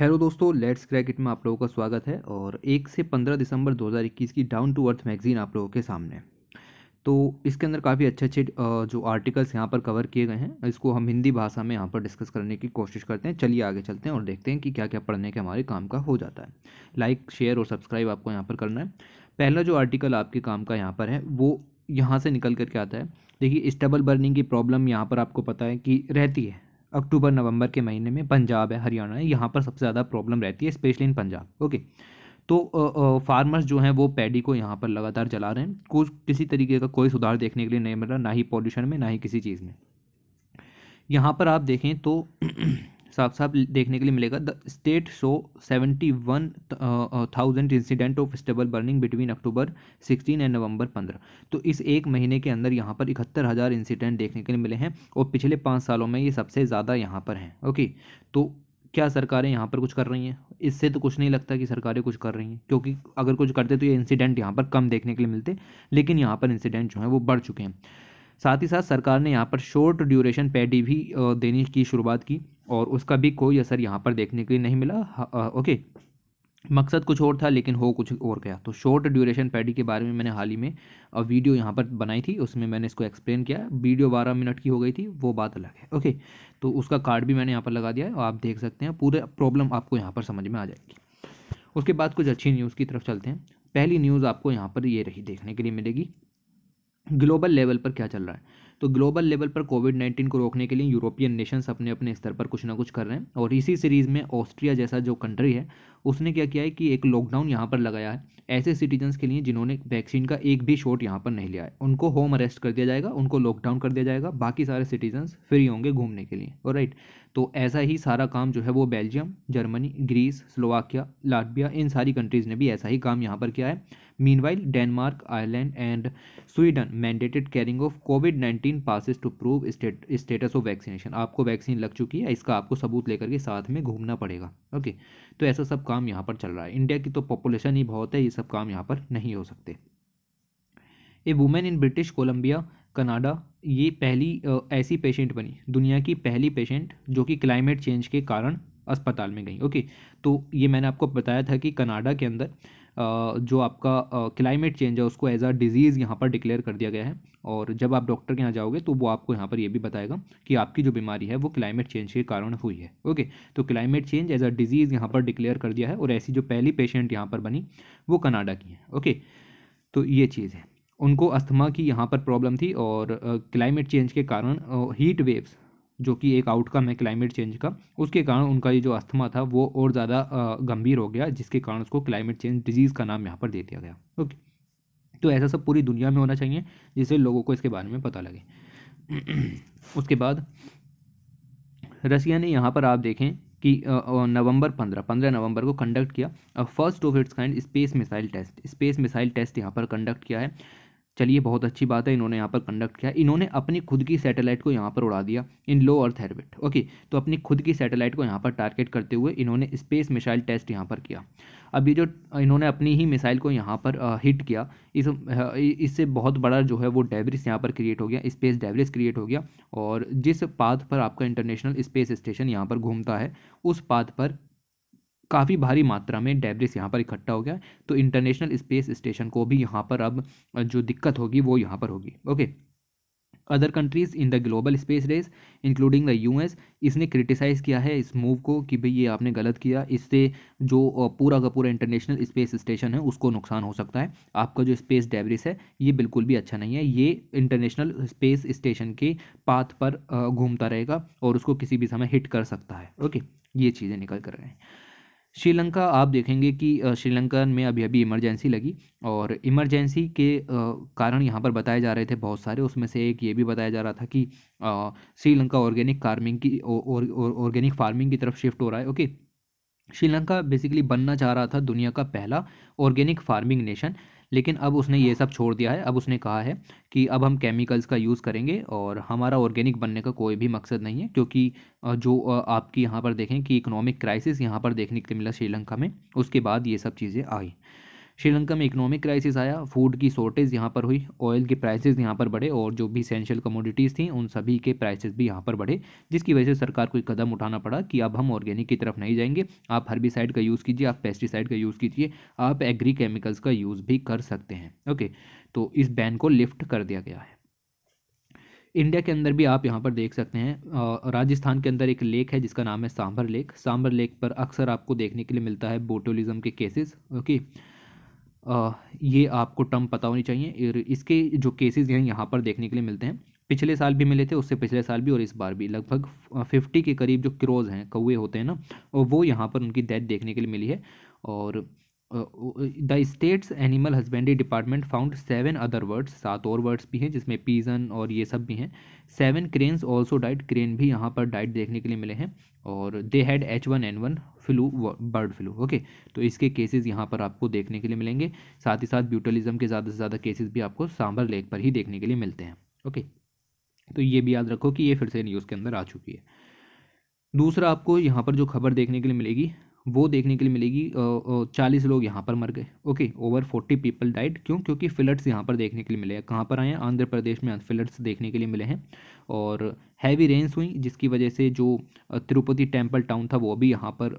Hello दोस्तों let's क्रैकेट में आप लोगों का स्वागत है और एक से पंद्रह दिसंबर 2021 की डाउन टू अर्थ मैगजीन आप लोगों के सामने तो इसके अंदर काफ़ी अच्छे अच्छे जो आर्टिकल्स यहाँ पर कवर किए गए हैं इसको हम हिंदी भाषा में यहाँ पर डिस्कस करने की कोशिश करते हैं चलिए आगे चलते हैं और देखते हैं कि क्या क्या पढ़ने के हमारे काम का हो जाता है लाइक शेयर और सब्सक्राइब आपको यहाँ पर करना है पहला जो आर्टिकल आपके काम का यहाँ पर है वो यहाँ से निकल करके आता है देखिए स्टबल बर्निंग की प्रॉब्लम यहाँ पर आपको पता है कि रहती है अक्टूबर नवंबर के महीने में पंजाब है हरियाणा है यहाँ पर सबसे ज़्यादा प्रॉब्लम रहती है स्पेशली इन पंजाब ओके तो फार्मर्स जो हैं वो पैडी को यहाँ पर लगातार जला रहे हैं कुछ किसी तरीके का कोई सुधार देखने के लिए नहीं मिल रहा ना ही पॉल्यूशन में ना ही किसी चीज़ में यहाँ पर आप देखें तो साफ साफ देखने के लिए मिलेगा the state show seventy one thousand incident of stubble burning between October sixteen and November पंद्रह तो इस एक महीने के अंदर यहाँ पर इकहत्तर हज़ार इंसिडेंट देखने के लिए मिले हैं और पिछले पाँच सालों में ये सबसे ज़्यादा यहाँ पर हैं ओके तो क्या सरकारें यहाँ पर कुछ कर रही हैं इससे तो कुछ नहीं लगता कि सरकारें कुछ कर रही हैं क्योंकि अगर कुछ करते तो ये इंसिडेंट यहाँ पर कम देखने के लिए मिलते लेकिन यहाँ पर इंसिडेंट जो हैं वो बढ़ चुके हैं साथ ही साथ सरकार ने यहाँ पर शॉर्ट ड्यूरेशन पैडी भी देने की शुरुआत की और उसका भी कोई असर यहाँ पर देखने के लिए नहीं मिला ओके मकसद कुछ और था लेकिन हो कुछ और गया तो शॉर्ट ड्यूरेशन पैडी के बारे में मैंने हाल ही में वीडियो यहाँ पर बनाई थी उसमें मैंने इसको एक्सप्लेन किया वीडियो बारह मिनट की हो गई थी वो बात अलग है ओके तो उसका कार्ड भी मैंने यहाँ पर लगा दिया है आप देख सकते हैं पूरे प्रॉब्लम आपको यहाँ पर समझ में आ जाएगी उसके बाद कुछ अच्छी न्यूज़ की तरफ चलते हैं पहली न्यूज़ आपको यहाँ पर ये रही देखने के लिए मिलेगी ग्लोबल लेवल पर क्या चल रहा है तो ग्लोबल लेवल पर कोविड नाइन्टीन को रोकने के लिए यूरोपियन नेशंस अपने अपने स्तर पर कुछ ना कुछ कर रहे हैं और इसी सीरीज़ में ऑस्ट्रिया जैसा जो कंट्री है उसने क्या किया है कि एक लॉकडाउन यहाँ पर लगाया है ऐसे सिटीजन्स के लिए जिन्होंने वैक्सीन का एक भी शॉट यहाँ पर नहीं लिया है उनको होम अरेस्ट कर दिया जाएगा उनको लॉकडाउन कर दिया जाएगा बाकी सारे सिटीजन्स फ्री होंगे घूमने के लिए और राइट तो ऐसा ही सारा काम जो है वो Belgium Germany Greece Slovakia Latvia इन सारी कंट्रीज़ ने भी ऐसा ही काम यहाँ पर किया है Meanwhile, Denmark, Ireland, and Sweden mandated carrying of covid passes to to prove status of vaccination. आपको वैक्सीन लग चुकी है इसका आपको सबूत लेकर के साथ में घूमना पड़ेगा ओके तो ऐसा सब काम यहाँ पर चल रहा है इंडिया की तो पॉपुलेशन ही बहुत है ये सब काम यहाँ पर नहीं हो सकते a women in British Columbia Canada ये पहली ऐसी पेशेंट बनी दुनिया की पहली पेशेंट जो कि क्लाइमेट चेंज के कारण अस्पताल में गई ओके तो ये मैंने आपको बताया था कि कनाडा के अंदर जो आपका क्लाइमेट चेंज है उसको एज आ डिज़ीज़ यहाँ पर डिक्लेयर कर दिया गया है और जब आप डॉक्टर के यहाँ जाओगे तो वो आपको यहाँ पर ये भी बताएगा कि आपकी जो बीमारी है वो क्लाइमेट चेंज के कारण हुई है ओके तो climate change as a disease यहाँ पर डिक्लेयर कर दिया है और ऐसी जो पहली पेशेंट यहाँ पर बनी वो कनाडा की है ओके तो ये चीज़ है उनको अस्थमा की यहाँ पर प्रॉब्लम थी और क्लाइमेट चेंज के कारण हीट वेव्स जो कि एक आउटकम है क्लाइमेट चेंज का उसके कारण उनका ये जो अस्थमा था वो और ज़्यादा गंभीर हो गया जिसके कारण उसको क्लाइमेट चेंज डिजीज़ का नाम यहाँ पर दे दिया गया ओके तो ऐसा सब पूरी दुनिया में होना चाहिए जिससे लोगों को इसके बारे में पता लगे उसके बाद रसिया ने यहाँ पर आप देखें कि नवंबर पंद्रह पंद्रह नवंबर को कंडक्ट किया first of its kind space missile test space missile test यहाँ पर कंडक्ट किया है चलिए बहुत अच्छी बात है इन्होंने यहाँ पर कंडक्ट किया इन्होंने अपनी खुद की सैटेलाइट को यहाँ पर उड़ा दिया इन लो अर्थ हैबिट ओके तो अपनी खुद की सैटेलाइट को यहाँ पर टारगेट करते हुए इन्होंने स्पेस मिसाइल टेस्ट यहाँ पर किया अब ये जो इन्होंने अपनी ही मिसाइल को यहाँ पर हिट किया इस इससे बहुत बड़ा जो है वो डेवरिस यहाँ पर क्रिएट हो गया स्पेस डेवरिस क्रिएट हो गया और जिस पाथ पर आपका इंटरनेशनल स्पेस स्टेशन यहाँ पर घूमता है उस पाथ पर काफ़ी भारी मात्रा में डेब्रिस यहाँ पर इकट्ठा हो गया तो इंटरनेशनल स्पेस स्टेशन को भी यहाँ पर अब जो दिक्कत होगी वो यहाँ पर होगी okay other countries in the global space race including the S इसने क्रिटिसाइज़ किया है इस मूव को कि भाई ये आपने गलत किया इससे जो पूरा का पूरा इंटरनेशनल स्पेस स्टेशन है उसको नुकसान हो सकता है आपका जो स्पेस डेबरिस है ये बिल्कुल भी अच्छा नहीं है ये इंटरनेशनल स्पेस स्टेशन के पाथ पर घूमता रहेगा और उसको किसी भी समय हिट कर सकता है ओके ये चीज़ें निकल कर रहे हैं श्रीलंका आप देखेंगे कि श्रीलंका में अभी अभी इमरजेंसी लगी और इमरजेंसी के कारण यहाँ पर बताए जा रहे थे बहुत सारे उसमें से एक ये भी बताया जा रहा था कि श्रीलंका ऑर्गेनिक फार्मिंग की ऑर्गेनिक फार्मिंग की तरफ शिफ्ट हो रहा है ओके श्रीलंका बेसिकली बनना चाह रहा था दुनिया का पहला ऑर्गेनिक फार्मिंग नेशन लेकिन अब उसने ये सब छोड़ दिया है अब उसने कहा है कि अब हम केमिकल्स का यूज़ करेंगे और हमारा ऑर्गेनिक बनने का कोई भी मकसद नहीं है क्योंकि जो आपकी यहाँ पर देखें कि इकोनॉमिक क्राइसिस यहाँ पर देखने के लिए मिला श्रीलंका में उसके बाद ये सब चीज़ें आई श्रीलंका में इकोनॉमिक क्राइसिस आया फूड की शॉर्टेज यहाँ पर हुई ऑयल के प्राइसेस यहाँ पर बढ़े और जो भी इसेंशियल कमोडिटीज़ थी उन सभी के प्राइसेस भी यहाँ पर बढ़े जिसकी वजह से सरकार को एक कदम उठाना पड़ा कि अब हम ऑर्गेनिक की तरफ नहीं जाएंगे आप हर्बिसाइड का यूज़ कीजिए आप पेस्टिसाइड का यूज़ कीजिए आप एग्री केमिकल्स का यूज़ भी कर सकते हैं ओके तो इस बैन को लिफ्ट कर दिया गया है इंडिया के अंदर भी आप यहाँ पर देख सकते हैं राजस्थान के अंदर एक लेक है जिसका नाम है सांभर लेक सांभर लेक पर अक्सर आपको देखने के लिए मिलता है बोटोलिज्म के केसेस ओके okay? ये आपको टर्म पता होनी चाहिए इसके जो केसेस हैं यहाँ पर देखने के लिए मिलते हैं पिछले साल भी मिले थे उससे पिछले साल भी और इस बार भी लगभग फिफ्टी के करीब जो क्रोज हैं कौए होते हैं ना और वो यहाँ पर उनकी डेथ देखने के लिए मिली है और the states animal husbandry department found seven other words सात और वर्ड्स भी हैं जिसमें पीजन और ये सब भी हैं seven cranes also died crane भी यहाँ पर डाइट देखने के लिए मिले हैं और they had H one N one flu bird flu okay तो इसके केसेस यहाँ पर आपको देखने के लिए मिलेंगे साथ ही साथ ब्यूटलिज्म के ज़्यादा से ज़्यादा केसेस भी आपको सांभर लेक पर ही देखने के लिए मिलते हैं ओके तो ये भी याद रखो कि ये फिर से न्यूज़ के अंदर आ चुकी है दूसरा आपको यहाँ पर जो खबर देखने के लिए मिलेगी वो देखने के लिए मिलेगी चालीस लोग यहाँ पर मर गए okay over forty people died क्यों क्योंकि फ्लड्स यहाँ पर देखने के लिए मिले हैं कहाँ पर आए हैं आंध्र प्रदेश में फिलट्स देखने के लिए मिले हैं और हैवी रेंस हुई जिसकी वजह से जो तिरुपति टेम्पल टाउन था वो भी यहाँ पर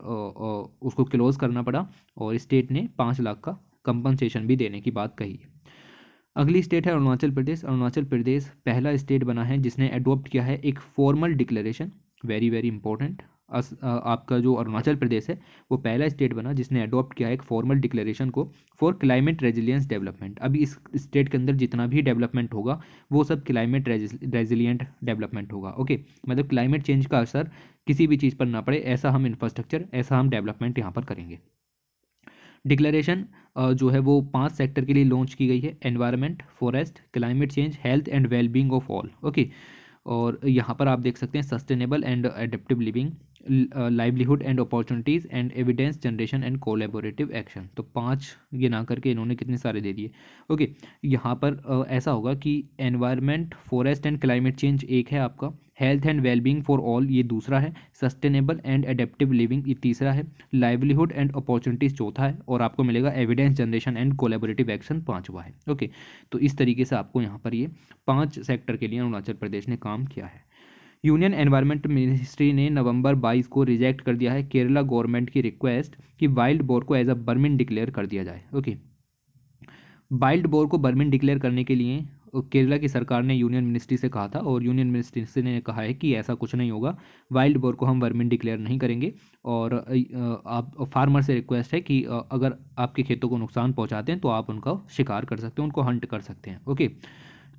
उसको क्लोज़ करना पड़ा और स्टेट ने पाँच लाख का कंपनसेशन भी देने की बात कही अगली स्टेट है अरुणाचल प्रदेश अरुणाचल प्रदेश पहला स्टेट बना है जिसने एडोप्ट किया है एक formal declaration very very important us, आ, आपका जो अरुणाचल प्रदेश है वो पहला स्टेट बना जिसने अडॉप्ट किया एक फॉर्मल डिक्लेरेशन को फॉर क्लाइमेट रेजिलियंस डेवलपमेंट अभी इस स्टेट के अंदर जितना भी डेवलपमेंट होगा वो सब क्लाइमेट रेजिलियंट डेवलपमेंट होगा ओके मतलब क्लाइमेट चेंज का असर किसी भी चीज़ पर ना पड़े ऐसा हम इंफ्रास्ट्रक्चर ऐसा हम डेवलपमेंट यहाँ पर करेंगे डिक्लेरेशन जो है वो पांच सेक्टर के लिए लॉन्च की गई है environment forest climate change health and wellbeing of all okay और यहाँ पर आप देख सकते हैं sustainable and adaptive living livelihood and opportunities and evidence generation and collaborative action तो पांच ये ना करके इन्होंने कितने सारे दे दिए ओके यहाँ पर uh, ऐसा होगा कि environment forest and climate change एक है आपका health and wellbeing for all ये दूसरा है सस्टेनेबल एंड एडेप्टिव लिविंग ये तीसरा है लाइवलीहुड एंड अपॉर्चुनिटीज़ चौथा है और आपको मिलेगा evidence generation and collaborative action पाँचवा है ओके तो इस तरीके से आपको यहाँ पर ये पाँच सेक्टर के लिए अरुणाचल प्रदेश ने काम किया है यूनियन एनवायरनमेंट मिनिस्ट्री ने नवंबर 22 को रिजेक्ट कर दिया है केरला गवर्नमेंट की रिक्वेस्ट कि वाइल्ड बोर को एज अ बर्मिन डिक्लेयर कर दिया जाए ओके वाइल्ड बोर को बर्मिन डिक्लेयर करने के लिए केरला की सरकार ने यूनियन मिनिस्ट्री से कहा था और यूनियन मिनिस्ट्री ने कहा है कि ऐसा कुछ नहीं होगा वाइल्ड बोर को हम वर्मिन डिक्लेयर नहीं करेंगे और आप फार्मर से रिक्वेस्ट है कि अगर आपके खेतों को नुकसान पहुंचाते हैं तो आप उनका शिकार कर सकते हैं उनको हंट कर सकते हैं ओके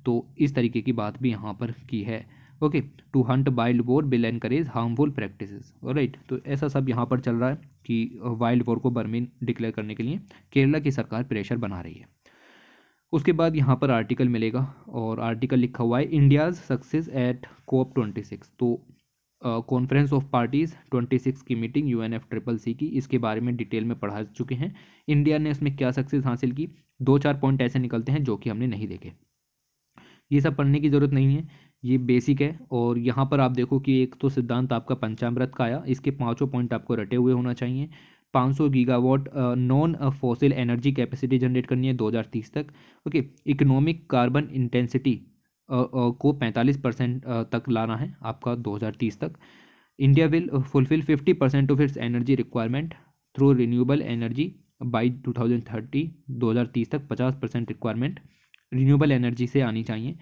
तो इस तरीके की बात भी यहाँ पर की है okay to hunt wild boar will encourage harmful practice right तो ऐसा सब यहाँ पर चल रहा है कि वाइल्ड वोर को बर्मिन डिक्लेयर करने के लिए केरला की सरकार प्रेशर बना रही है उसके बाद यहाँ पर आर्टिकल मिलेगा और आर्टिकल लिखा हुआ है India's success at COP twenty six तो conference of parties twenty six की meeting U N F triple C की इसके बारे में डिटेल में पढ़ा चुके हैं इंडिया ने इसमें क्या सक्सेस हासिल की दो चार पॉइंट ऐसे निकलते हैं जो कि हमने नहीं देखे ये सब पढ़ने की ज़रूरत नहीं है ये बेसिक है और यहाँ पर आप देखो कि एक तो सिद्धांत आपका पंचामृत का आया इसके पाँचों पॉइंट आपको रटे हुए होना चाहिए 500 gigawatt non fossil energy capacity generate करनी है 2030 तक ओके इकोनॉमिक कार्बन इंटेंसिटी को 45 परसेंट तक लाना है आपका 2030 तक India will fulfil 50 percent of its energy requirement through renewable energy by 2030 2030 तक 50 परसेंट रिक्वायरमेंट रिन्यूएबल एनर्जी से आनी चाहिए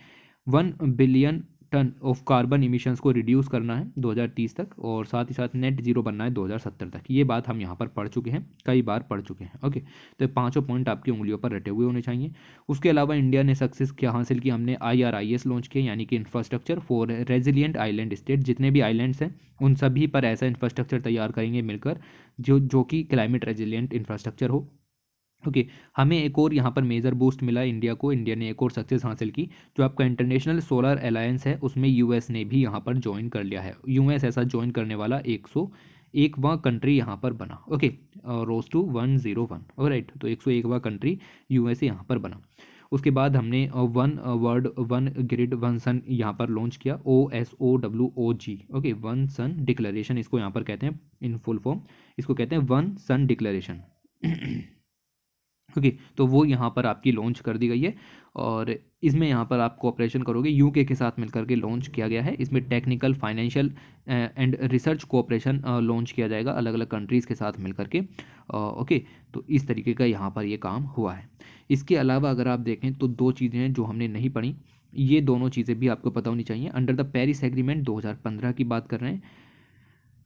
one billion ton of carbon emissions को रिड्यूस करना है 2030 तक और साथ ही साथ नेट जीरो बनना है 2070 तक ये बात हम यहाँ पर पढ़ चुके हैं कई बार पढ़ चुके हैं ओके तो पांचों पॉइंट आपकी उंगलियों पर रटे हुए होने चाहिए उसके अलावा इंडिया ने सक्सेस क्या हासिल की हमने आई लॉन्च किए यानी कि infrastructure for resilient island state जितने भी आईलैंड हैं उन सभी पर ऐसा इंफ्रास्ट्रक्चर तैयार करेंगे मिलकर जो जो कि क्लाइमेट रेजिलियंट इंफ्रास्ट्रक्चर हो ओके okay, हमें एक और यहाँ पर मेजर बूस्ट मिला इंडिया को इंडिया ने एक और सक्सेस हासिल की जो आपका इंटरनेशनल सोलर अलायंस है उसमें यूएस ने भी यहाँ पर ज्वाइन कर लिया है यूएस ऐसा ज्वाइन करने वाला एक सौ एक एकवा कंट्री यहाँ पर बना okay rose to one zero one right तो एक सौ एक एकवा कंट्री यू यहाँ पर बना उसके बाद हमने one world one grid one sun यहाँ पर लॉन्च किया O S O W O G okay one sun declaration इसको यहाँ पर कहते हैं इन फुल फॉर्म इसको कहते हैं one sun declaration okay okay, तो वो यहाँ पर आपकी लॉन्च कर दी गई है और इसमें यहाँ पर आप कोऑपरेशन करोगे यूके के साथ मिलकर के लॉन्च किया गया है इसमें technical financial and research cooperation launch किया जाएगा अलग अलग कंट्रीज़ के साथ मिलकर के ओके okay, तो इस तरीके का यहाँ पर ये काम हुआ है इसके अलावा अगर आप देखें तो दो चीज़ें हैं जो हमने नहीं पढ़ी ये दोनों चीज़ें भी आपको पता होनी चाहिए अंडर द पेरिस एग्रीमेंट दो की बात कर रहे हैं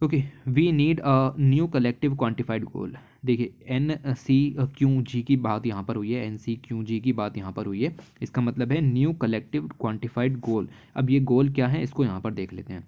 okay we need a new collective quantified goal देखिए एन सी क्यू जी की बात यहाँ पर हुई है एन सी क्यू जी की बात यहाँ पर हुई है इसका मतलब है न्यू कलेक्टिव क्वान्टिफाइड गोल अब ये गोल क्या है इसको यहाँ पर देख लेते हैं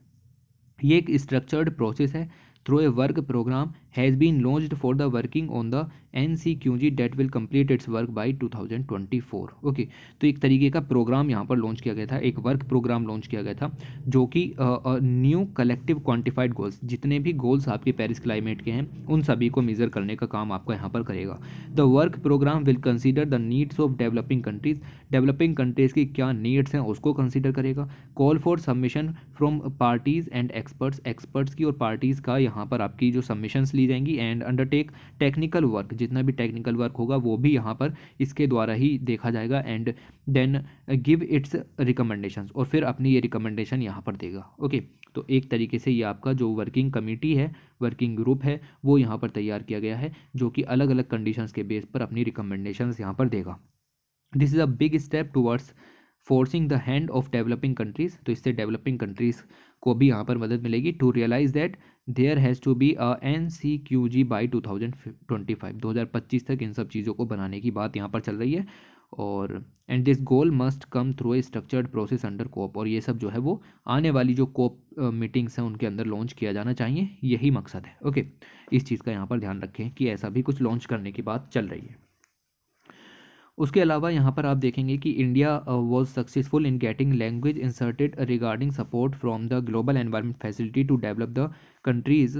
ये एक स्ट्रक्चर्ड प्रोसेस है through a work programme has been for the working on the N C Q G that will complete its work by two thousand twenty four okay तो एक तरीके का प्रोग्राम यहाँ पर लॉन्च किया गया था एक वर्क प्रोग्राम लॉन्च किया गया था जो कि न्यू कलेक्टिव क्वान्टिफाइड गोल्स जितने भी गोल्स आपके पेरिस क्लाइमेट के हैं उन सभी को मेजर करने का काम आपका यहाँ पर करेगा the work programme will consider the needs of developing countries developing countries की क्या नीड्स हैं उसको कंसिडर करेगा call for submission from parties and experts experts की और पार्टीज़ का यहाँ पर आपकी जो सबमिशंस ली दी जाएंगी एंड अंडरटेक टेक्निकल वर्क जितना भी टेक्निकल वर्क होगा वो भी यहाँ पर इसके द्वारा ही देखा जाएगा and then give its recommendation और फिर अपनी ये रिकमेंडेशन यहाँ पर देगा ओके तो एक तरीके से ये आपका जो वर्किंग कमेटी है वर्किंग ग्रुप है वो यहाँ पर तैयार किया गया है जो कि अलग अलग कंडीशंस के बेस पर अपनी रिकमेंडेशन यहाँ पर देगा this is a big step towards forcing the hand of developing countries तो इससे डेवलपिंग कंट्रीज़ को भी यहाँ पर मदद मिलेगी to realise that there has to be a N C Q G by two thousand twenty five दो हज़ार पच्चीस तक इन सब चीज़ों को बनाने की बात यहाँ पर चल रही है और and this goal must come through a structured process under COP और ये सब जो है वो आने वाली जो कोप मीटिंग्स हैं उनके अंदर लॉन्च किया जाना चाहिए यही मकसद है ओके इस चीज़ का यहाँ पर ध्यान रखें कि ऐसा भी कुछ लॉन्च करने की बात चल रही है उसके अलावा यहाँ पर आप देखेंगे कि India was successful in getting language inserted regarding support from the global environment facility to develop the countries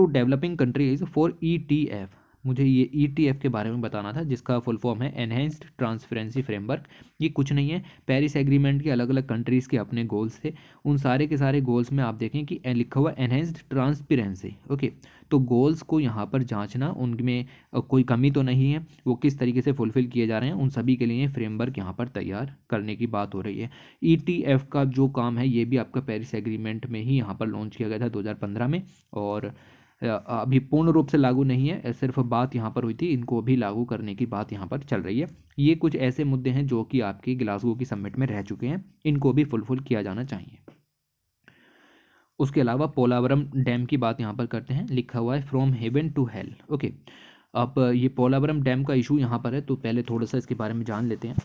to developing countries for etf मुझे ये ई e के बारे में बताना था जिसका फुल फॉर्म है एनहेंस्ड ट्रांसपेरेंसी फ्रेमवर्क ये कुछ नहीं है पेरिस एग्रीमेंट के अलग अलग कंट्रीज़ के अपने गोल्स थे उन सारे के सारे गोल्स में आप देखें कि लिखा हुआ एनहेंस्ड ट्रांसपेरेंसी ओके तो गोल्स को यहाँ पर जांचना उनमें कोई कमी तो नहीं है वो किस तरीके से फुलफ़िल किए जा रहे हैं उन सभी के लिए फ्रेमवर्क यहाँ पर तैयार करने की बात हो रही है ई e का जो काम है ये भी आपका पेरिस एग्रीमेंट में ही यहाँ पर लॉन्च किया गया था दो में और अभी पूर्ण रूप से लागू नहीं है सिर्फ बात यहाँ पर हुई थी इनको अभी लागू करने की बात यहाँ पर चल रही है ये कुछ ऐसे मुद्दे हैं जो कि आपके ग्लासगो की सम्मिट में रह चुके हैं इनको भी फुलफिल किया जाना चाहिए उसके अलावा पोलावरम डैम की बात यहाँ पर करते हैं लिखा हुआ है from heaven to hell okay अब ये पोलावरम डैम का इशू यहाँ पर है तो पहले थोड़ा सा इसके बारे में जान लेते हैं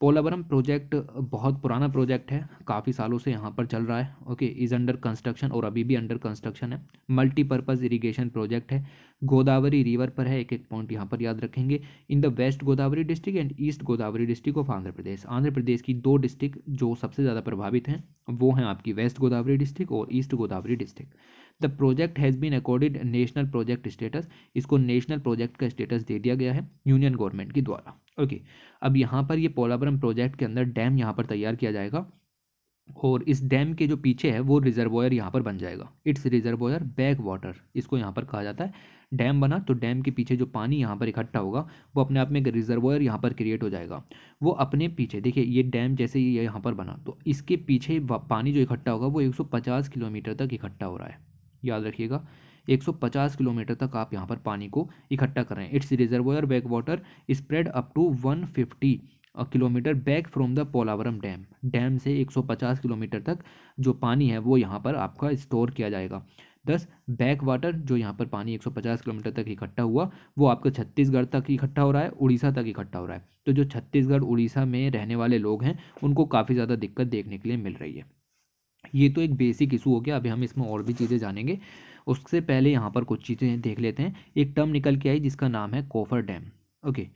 पोलावरम प्रोजेक्ट बहुत पुराना प्रोजेक्ट है काफ़ी सालों से यहाँ पर चल रहा है ओके इज़ अंडर कंस्ट्रक्शन और अभी भी अंडर कंस्ट्रक्शन है मल्टीपर्पज़ इरिगेशन प्रोजेक्ट है गोदावरी रिवर पर है एक एक पॉइंट यहाँ पर याद रखेंगे in the west Godavari district and east Godavari district of Andhra Pradesh Andhra Pradesh की दो डिस्ट्रिक्ट जो सबसे ज़्यादा प्रभावित हैं वो हैं आपकी वेस्ट गोदावरी डिस्ट्रिक्ट और east Godavari district the project has been accorded national project status इसको नेशनल प्रोजेक्ट का स्टेटस दे दिया गया है यूनियन गवर्नमेंट के द्वारा ओके अब यहाँ पर ये पोलाबरम प्रोजेक्ट के अंदर डैम यहाँ पर तैयार किया जाएगा और इस डैम के जो पीछे है वो रिजर्वोयर यहाँ पर बन जाएगा इट्स रिजर्वोयर बैक वाटर इसको यहाँ पर कहा जाता है डैम बना तो डैम के पीछे जो पानी यहाँ पर इकट्ठा होगा वो अपने आप में एक रिजर्वोयर यहाँ पर क्रिएट हो जाएगा वो अपने पीछे देखिए ये डैम जैसे ये यहाँ पर बना तो इसके पीछे पानी जो इकट्ठा होगा वो एक किलोमीटर तक इकट्ठा हो रहा है याद रखिएगा 150 किलोमीटर तक आप यहाँ पर पानी को इकट्ठा करें its reservoir back water spread up to 150 kilometre back from the Polavaram dam dam से 150 किलोमीटर तक जो पानी है वो यहाँ पर आपका स्टोर किया जाएगा दस बैक वाटर जो यहाँ पर पानी 150 किलोमीटर तक इकट्ठा हुआ वो आपका छत्तीसगढ़ तक इकट्ठा हो रहा है उड़ीसा तक इकट्ठा हो रहा है तो जो छत्तीसगढ़ उड़ीसा में रहने वाले लोग हैं उनको काफ़ी ज़्यादा दिक्कत देखने के लिए मिल रही है ये तो एक बेसिक इशू हो गया अभी हम इसमें और भी चीज़ें जानेंगे उससे पहले यहाँ पर कुछ चीज़ें देख लेते हैं एक टर्म निकल के आई जिसका नाम है कोफर डैम ओके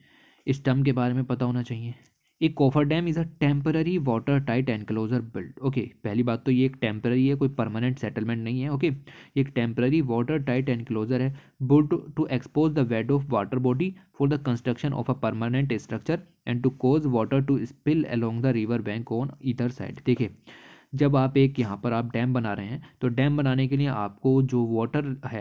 इस टर्म के बारे में पता होना चाहिए एक coffer dam is a temporary water tight enclosure build okay पहली बात तो ये एक टेम्पररी है कोई परमानेंट सेटलमेंट नहीं है ओके okay? एक टेम्पररी वाटर टाइट एनक्लोजर है built to expose the bed of water body for the construction of a permanent structure and to cause water to spill along the river bank on either side देखिए जब आप एक यहाँ पर आप dam बना रहे हैं तो डैम बनाने के लिए आपको जो वाटर है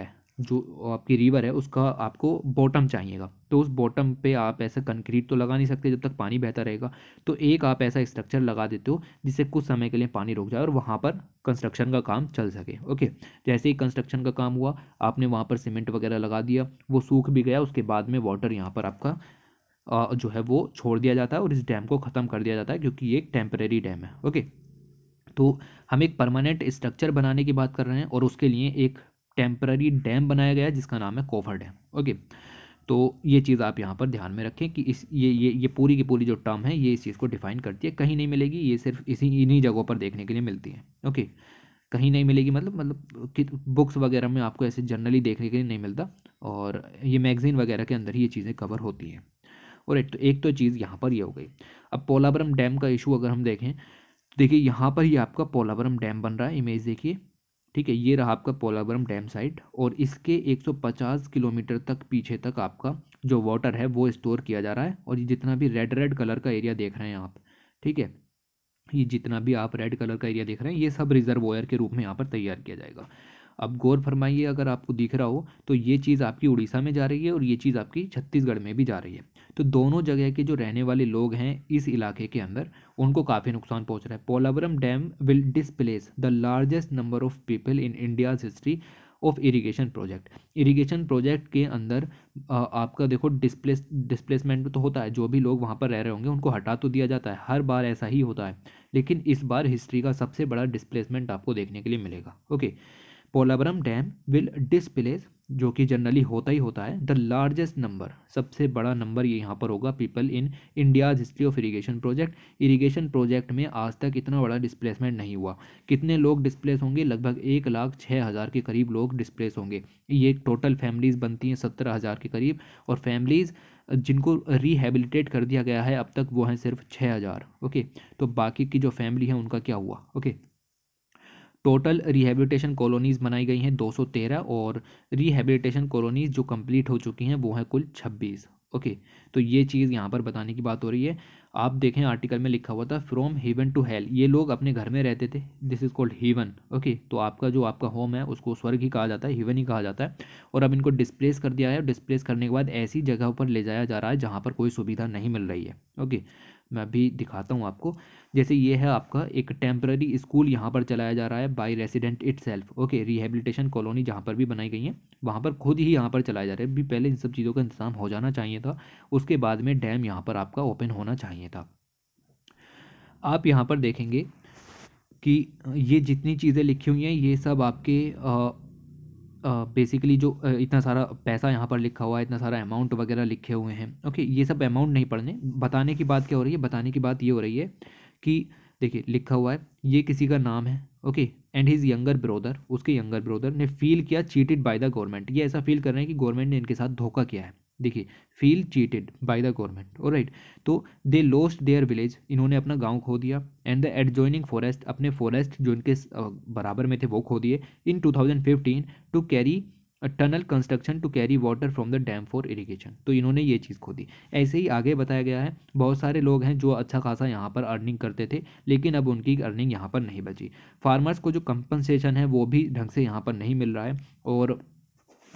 जो आपकी रिवर है उसका आपको बॉटम चाहिएगा तो उस बॉटम पे आप ऐसा कंक्रीट तो लगा नहीं सकते जब तक पानी बहता रहेगा तो एक आप ऐसा स्ट्रक्चर लगा देते हो जिससे कुछ समय के लिए पानी रुक जाए और वहाँ पर कंस्ट्रक्शन का काम चल सके ओके जैसे ही कंस्ट्रक्शन का काम हुआ आपने वहाँ पर सीमेंट वगैरह लगा दिया वो सूख भी गया उसके बाद में वाटर यहाँ पर आपका जो है वो छोड़ दिया जाता है और इस डैम को ख़त्म कर दिया जाता है क्योंकि ये एक टेम्परेरी डैम है ओके तो हम एक परमानेंट स्ट्रक्चर बनाने की बात कर रहे हैं और उसके लिए एक टेम्प्ररी डैम बनाया गया है जिसका नाम है कोफर डैम ओके तो ये चीज़ आप यहाँ पर ध्यान में रखें कि इस ये ये ये पूरी की पूरी जो टर्म है ये इस चीज़ को डिफाइन करती है कहीं नहीं मिलेगी ये सिर्फ इसी इन्हीं जगहों पर देखने के लिए मिलती है ओके कहीं नहीं मिलेगी मतलब मतलब कि बुक्स वगैरह में आपको ऐसे जनरली देखने के लिए नहीं मिलता और ये मैगज़ीन वगैरह के अंदर ही ये चीज़ें कवर होती हैं और एक तो एक तो चीज़ यहाँ पर ये हो गई अब पोलाब्रम डैम का इशू अगर हम देखें देखिए यहाँ पर ही आपका पोलावरम डैम बन रहा है इमेज देखिए ठीक है ये रहा आपका पोलावरम डैम साइड और इसके 150 किलोमीटर तक पीछे तक आपका जो वाटर है वो स्टोर किया जा रहा है और ये जितना भी रेड रेड कलर का एरिया देख रहे हैं आप ठीक है ये जितना भी आप रेड कलर का एरिया देख रहे हैं ये सब रिजर्वोयर के रूप में यहाँ पर तैयार किया जाएगा अब गौर फरमाइए अगर आपको दिख रहा हो तो ये चीज़ आपकी उड़ीसा में जा रही है और ये चीज़ आपकी छत्तीसगढ़ में भी जा रही है तो दोनों जगह के जो रहने वाले लोग हैं इस इलाके के अंदर उनको काफ़ी नुकसान पहुंच रहा है Polavaram dam will displace the largest number of people in India's history of irrigation project irrigation project के अंदर आपका देखो डिसप्लेस डिसप्लेसमेंट तो होता है जो भी लोग वहाँ पर रह रहे होंगे उनको हटा तो दिया जाता है हर बार ऐसा ही होता है लेकिन इस बार हिस्ट्री का सबसे बड़ा डिसप्लेसमेंट आपको देखने के लिए मिलेगा okay Polavaram dam will displace जो कि जनरली होता ही होता है द लार्जेस्ट नंबर सबसे बड़ा नंबर ये यहाँ पर होगा people in India's history of irrigation project irrigation project में आज तक इतना बड़ा डिस्प्लेसमेंट नहीं हुआ कितने लोग डिस्प्लेस होंगे लगभग एक लाख छः हज़ार के करीब लोग डिस्प्लेस होंगे ये टोटल फैमिलीज़ बनती हैं सत्रह हज़ार के करीब और फैमिलीज़ जिनको रिहेबिलिटेट कर दिया गया है अब तक वो हैं सिर्फ छः हज़ार ओके तो बाकी की जो फैमिली है उनका क्या हुआ ओके टोटल रिहेबिलिटेशन कॉलोनीज़ बनाई गई हैं 213 और रिहेबिलिटेशन कॉलोनीज़ जो कंप्लीट हो चुकी हैं वो हैं कुल 26 ओके तो ये चीज़ यहाँ पर बताने की बात हो रही है आप देखें आर्टिकल में लिखा हुआ था फ्रॉम हीवन टू हेल ये लोग अपने घर में रहते थे this is called heaven okay तो आपका जो आपका होम है उसको स्वर्ग ही कहा जाता है हीवन ही कहा जाता है और अब इनको डिस्प्लेस कर दिया है डिस्प्लेस करने के बाद ऐसी जगह पर ले जाया जा रहा है जहाँ पर कोई सुविधा नहीं मिल रही है ओके okay, मैं भी दिखाता हूँ आपको जैसे ये है आपका एक टेम्प्ररी स्कूल यहाँ पर चलाया जा रहा है by resident it okay rehabilitation colony जहाँ पर भी बनाई गई है वहाँ पर खुद ही यहाँ पर चलाया जा रहा है भी पहले इन सब चीज़ों का इंतजाम हो जाना चाहिए था उसके बाद में डैम यहाँ पर आपका ओपन होना चाहिए था आप यहाँ पर देखेंगे कि ये जितनी चीज़ें लिखी हुई हैं ये सब आपके बेसिकली जो इतना सारा पैसा यहाँ पर लिखा हुआ है इतना सारा अमाउंट वगैरह लिखे हुए हैं ओके ये सब अमाउंट नहीं पढ़ने बताने की बात क्या हो रही है बताने की बात ये हो रही है कि देखिए लिखा हुआ है ये किसी का नाम है okay and his younger brother उसके यंगर ब्रोदर ने फील किया चीटेड बाय द गवर्नमेंट ये ऐसा फील कर रहे हैं कि गवर्नमेंट ने इनके साथ धोखा किया है देखिए feel cheated by the government और राइट तो दे लोस्ट देयर विलेज इन्होंने अपना गांव खो दिया एंड द एडजॉइनिंग फॉरेस्ट अपने फॉरेस्ट जो इनके बराबर में थे वो खो दिए in 2015 to carry tunnel construction to carry water from the dam for irrigation तो इन्होंने ये चीज़ खो दी ऐसे ही आगे बताया गया है बहुत सारे लोग हैं जो अच्छा खासा यहाँ पर अर्निंग करते थे लेकिन अब उनकी अर्निंग यहाँ पर नहीं बची फार्मर्स को जो कंपनसेशन है वो भी ढंग से यहाँ पर नहीं मिल रहा है और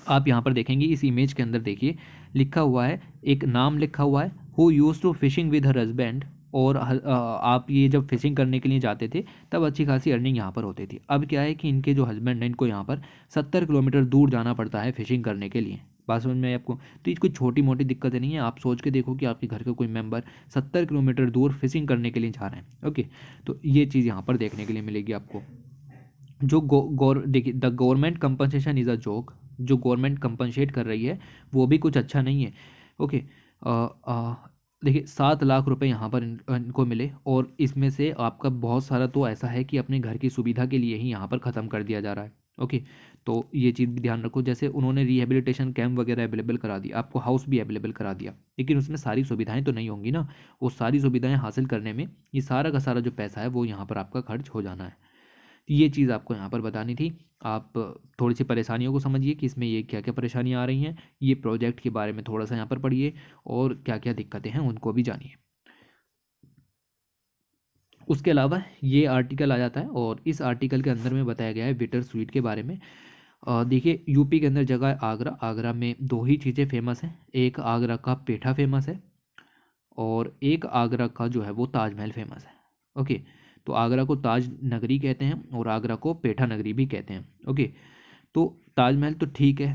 आप यहाँ पर देखेंगे इस इमेज के अंदर देखिए लिखा हुआ है एक नाम लिखा हुआ है who used to fishing with her husband और आप ये जब फिशिंग करने के लिए जाते थे तब अच्छी खासी अर्निंग यहाँ पर होती थी अब क्या है कि इनके जो हस्बैंड हैं इनको यहाँ पर सत्तर किलोमीटर दूर जाना पड़ता है फिशिंग करने के लिए बात समझ में आई आपको तो ये कोई छोटी मोटी दिक्कतें नहीं है आप सोच के देखो कि आपके घर का कोई मेंबर सत्तर किलोमीटर दूर फिशिंग करने के लिए जा रहे हैं ओके तो ये चीज़ यहाँ पर देखने के लिए मिलेगी आपको जो गौर देखिए the government compensation is a joke जो गवर्नमेंट कंपनसेट कर रही है वो भी कुछ अच्छा नहीं है ओके देखिए सात लाख रुपए यहाँ पर इन, इनको मिले और इसमें से आपका बहुत सारा तो ऐसा है कि अपने घर की सुविधा के लिए ही यहाँ पर ख़त्म कर दिया जा रहा है ओके तो ये चीज़ भी ध्यान रखो जैसे उन्होंने रिहेबिलिटेशन कैंप वगैरह अवेलेबल करा दिया आपको हाउस भी अवेलेबल करा दिया लेकिन उसमें सारी सुविधाएं तो नहीं होंगी ना वो सारी सुविधाएं हासिल करने में ये सारा का सारा जो पैसा है वो यहाँ पर आपका खर्च हो जाना है ये चीज़ आपको यहाँ पर बतानी थी आप थोड़ी सी परेशानियों को समझिए कि इसमें ये क्या क्या परेशानियाँ आ रही हैं ये प्रोजेक्ट के बारे में थोड़ा सा यहाँ पर पढ़िए और क्या क्या दिक्कतें हैं उनको भी जानिए उसके अलावा ये आर्टिकल आ जाता है और इस आर्टिकल के अंदर में बताया गया है बिटर स्वीट के बारे में देखिए यूपी के अंदर जगह है आगरा आगरा में दो ही चीज़ें फेमस हैं एक आगरा का पेठा फेमस है और एक आगरा का जो है वो ताजमहल फेमस है ओके okay. तो आगरा को ताज नगरी कहते हैं और आगरा को पेठा नगरी भी कहते हैं ओके तो ताजमहल तो ठीक है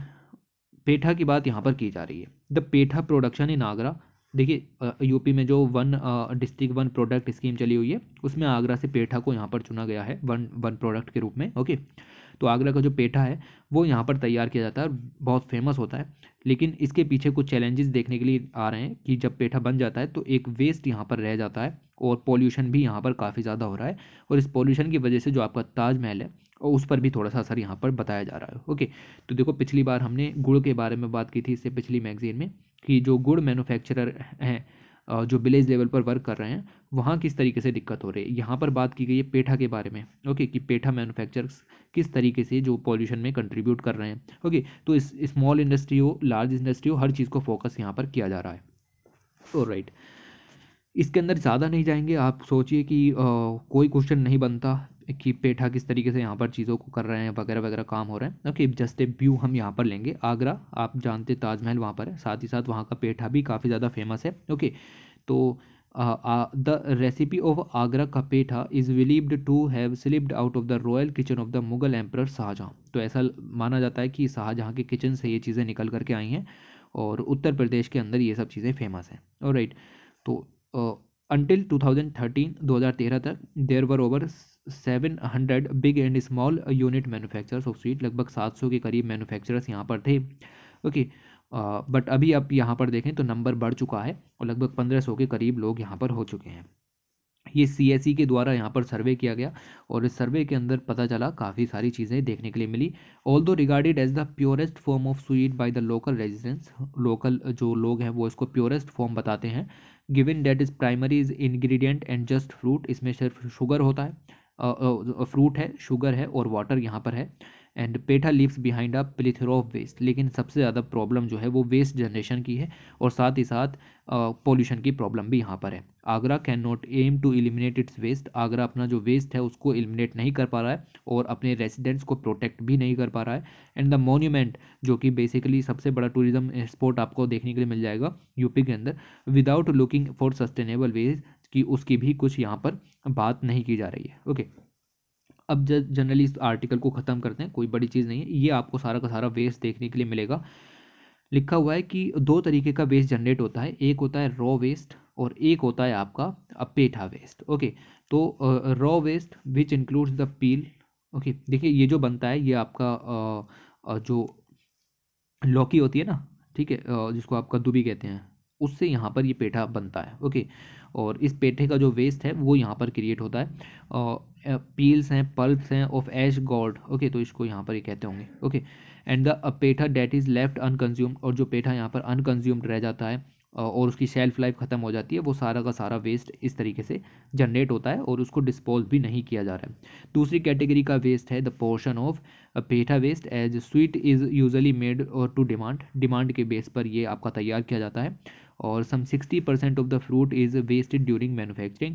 पेठा की बात यहाँ पर की जा रही है the petha production in Agra देखिए यूपी में जो one district one product scheme चली हुई है उसमें आगरा से पेठा को यहाँ पर चुना गया है वन वन प्रोडक्ट के रूप में ओके okay? तो आगरा का जो पेठा है वो यहाँ पर तैयार किया जाता है और बहुत फेमस होता है लेकिन इसके पीछे कुछ चैलेंजेस देखने के लिए आ रहे हैं कि जब पेठा बन जाता है तो एक वेस्ट यहाँ पर रह जाता है और पॉल्यूशन भी यहाँ पर काफ़ी ज़्यादा हो रहा है और इस पॉल्यूशन की वजह से जो आपका ताजमहल है और उस पर भी थोड़ा सा असर यहाँ पर बताया जा रहा है ओके तो देखो पिछली बार हमने गुड़ के बारे में बात की थी इससे पिछली मैगजीन में कि जो गुड़ मैनुफैक्चरर हैं जो विलेज लेवल पर वर्क कर रहे हैं वहाँ किस तरीके से दिक्कत हो रही है यहाँ पर बात की गई है पेठा के बारे में ओके कि पेठा मैन्युफैक्चरर्स किस तरीके से जो पॉल्यूशन में कंट्रीब्यूट कर रहे हैं ओके तो इस स्मॉल इंडस्ट्री हो लार्ज इंडस्ट्री हो हर चीज़ को फोकस यहाँ पर किया जा रहा है और राइट इसके अंदर ज़्यादा नहीं जाएंगे आप सोचिए कि आ, कोई क्वेश्चन नहीं बनता कि पेठा किस तरीके से यहाँ पर चीज़ों को कर रहे हैं वगैरह वगैरह काम हो रहे हैं ओके जस्ट ए व्यू हम यहाँ पर लेंगे आगरा आप जानते ताजमहल वहाँ पर है साथ ही साथ वहाँ का पेठा भी काफ़ी ज़्यादा फेमस है ओके तो द रेसिपी ऑफ आगरा का petha is believed to have slipped out of the royal kitchen of the Mughal emperor Shahjahan तो ऐसा माना जाता है कि शाहजहाँ के किचन से ये चीज़ें निकल करके आई हैं और उत्तर प्रदेश के अंदर ये सब चीज़ें फेमस हैं और राइट तो अनटिल टू थाउजेंड थर्टीन दो हज़ार तेरह तक there were over seven hundred big and small unit manufacturers of sweet लगभग सात सौ के करीब मैनुफैक्चरर्स यहाँ पर थे ओके बट अभी आप यहाँ पर देखें तो नंबर बढ़ चुका है और लगभग पंद्रह सौ के करीब लोग यहाँ पर हो चुके हैं ये सी e के द्वारा यहाँ पर सर्वे किया गया और इस सर्वे के अंदर पता चला काफ़ी सारी चीज़ें देखने के लिए मिली although regarded as the purest form of sweet by the local residents local जो लोग हैं वो इसको प्योरेस्ट फॉर्म बताते हैं given that is primary is ingredient and just fruit इसमें सिर्फ शुगर होता है फ्रूट है शुगर है और वाटर यहाँ पर है and petha leaves behind a plethora of waste लेकिन सबसे ज़्यादा प्रॉब्लम जो है वो वेस्ट जनरेशन की है और साथ ही साथ पॉल्यूशन की प्रॉब्लम भी यहाँ पर है Agra can not aim to eliminate its waste Agra अपना जो वेस्ट है उसको एलिमिनेट नहीं कर पा रहा है और अपने रेसिडेंट्स को प्रोटेक्ट भी नहीं कर पा रहा है एंड द मोन्यूमेंट जो कि बेसिकली सबसे बड़ा टूरिज्म स्पॉट आपको देखने के लिए मिल जाएगा यूपी के अंदर without looking for sustainable ways कि उसकी भी कुछ यहाँ पर बात नहीं की जा रही है ओके अब जनरली इस आर्टिकल को ख़त्म करते हैं कोई बड़ी चीज़ नहीं है ये आपको सारा का सारा वेस्ट देखने के लिए मिलेगा लिखा हुआ है कि दो तरीके का वेस्ट जनरेट होता है एक होता है रॉ वेस्ट और एक होता है आपका पेठा वेस्ट ओके तो raw waste which includes the peel okay देखिए ये जो बनता है ये आपका आ, जो लौकी होती है ना ठीक है जिसको आपका दुबी कहते हैं उससे यहाँ पर ये पेठा बनता है ओके okay. और इस पेठे का जो वेस्ट है वो यहाँ पर क्रिएट होता है पील्स हैं पल्प्स हैं ऑफ एश गॉड ओके तो इसको यहाँ पर ये कहते होंगे okay and the petha that is left unconsumed और जो पेठा यहाँ पर अनकंज्यूम्ड रह जाता है और उसकी शेल्फ लाइफ ख़त्म हो जाती है वो सारा का सारा वेस्ट इस तरीके से जनरेट होता है और उसको डिस्पोज भी नहीं किया जा रहा है दूसरी कैटेगरी का वेस्ट है the portion of petha waste as sweet is usually made और टू डिमांड डिमांड के बेस पर ये आपका तैयार किया जाता है और some sixty percent of the fruit is wasted during manufacturing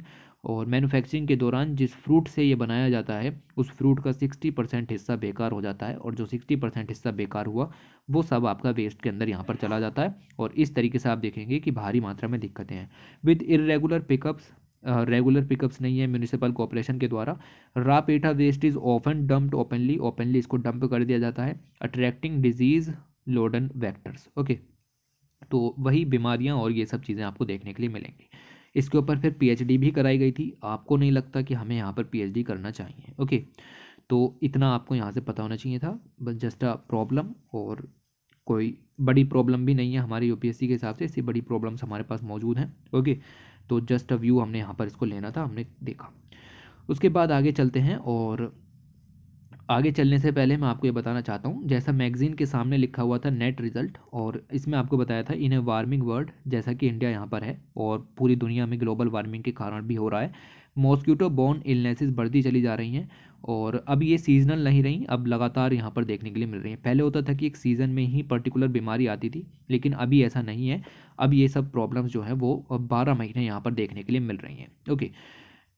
और मैनुफैक्चरिंग के दौरान जिस फ्रूट से ये बनाया जाता है उस फ्रूट का सिक्सटी परसेंट हिस्सा बेकार हो जाता है और जो सिक्सटी परसेंट हिस्सा बेकार हुआ वो सब आपका वेस्ट के अंदर यहाँ पर चला जाता है और इस तरीके से आप देखेंगे कि भारी मात्रा में दिक्कतें हैं with irregular pickups regular pickups नहीं है म्यूनिसिपल कॉरपोरेशन के द्वारा raw petha waste is open dumped openly openly इसको डंप कर दिया जाता है attracting disease laden vectors okay तो वही बीमारियाँ और ये सब चीज़ें आपको देखने के लिए मिलेंगी इसके ऊपर फिर पीएचडी भी कराई गई थी आपको नहीं लगता कि हमें यहाँ पर पीएचडी करना चाहिए ओके तो इतना आपको यहाँ से पता होना चाहिए था बस जस्ट अ प्रॉब्लम और कोई बड़ी प्रॉब्लम भी नहीं है हमारे यूपीएससी के हिसाब से इससे बड़ी प्रॉब्लम्स हमारे पास मौजूद हैं ओके तो जस्ट अ व्यू हमने यहाँ पर इसको लेना था हमने देखा उसके बाद आगे चलते हैं और आगे चलने से पहले मैं आपको ये बताना चाहता हूँ जैसा मैगजीन के सामने लिखा हुआ था नेट रिजल्ट और इसमें आपको बताया था इन ए वार्मिंग वर्ल्ड जैसा कि इंडिया यहाँ पर है और पूरी दुनिया में ग्लोबल वार्मिंग के कारण भी हो रहा है मॉस्क्यूटो बॉर्न इलनेसेस बढ़ती चली जा रही हैं और अब ये सीजनल नहीं रही अब लगातार यहाँ पर देखने के लिए मिल रही हैं पहले होता था कि एक सीज़न में ही पर्टिकुलर बीमारी आती थी लेकिन अभी ऐसा नहीं है अब ये सब प्रॉब्लम्स जो है वो बारह महीने यहाँ पर देखने के लिए मिल रही हैं ओके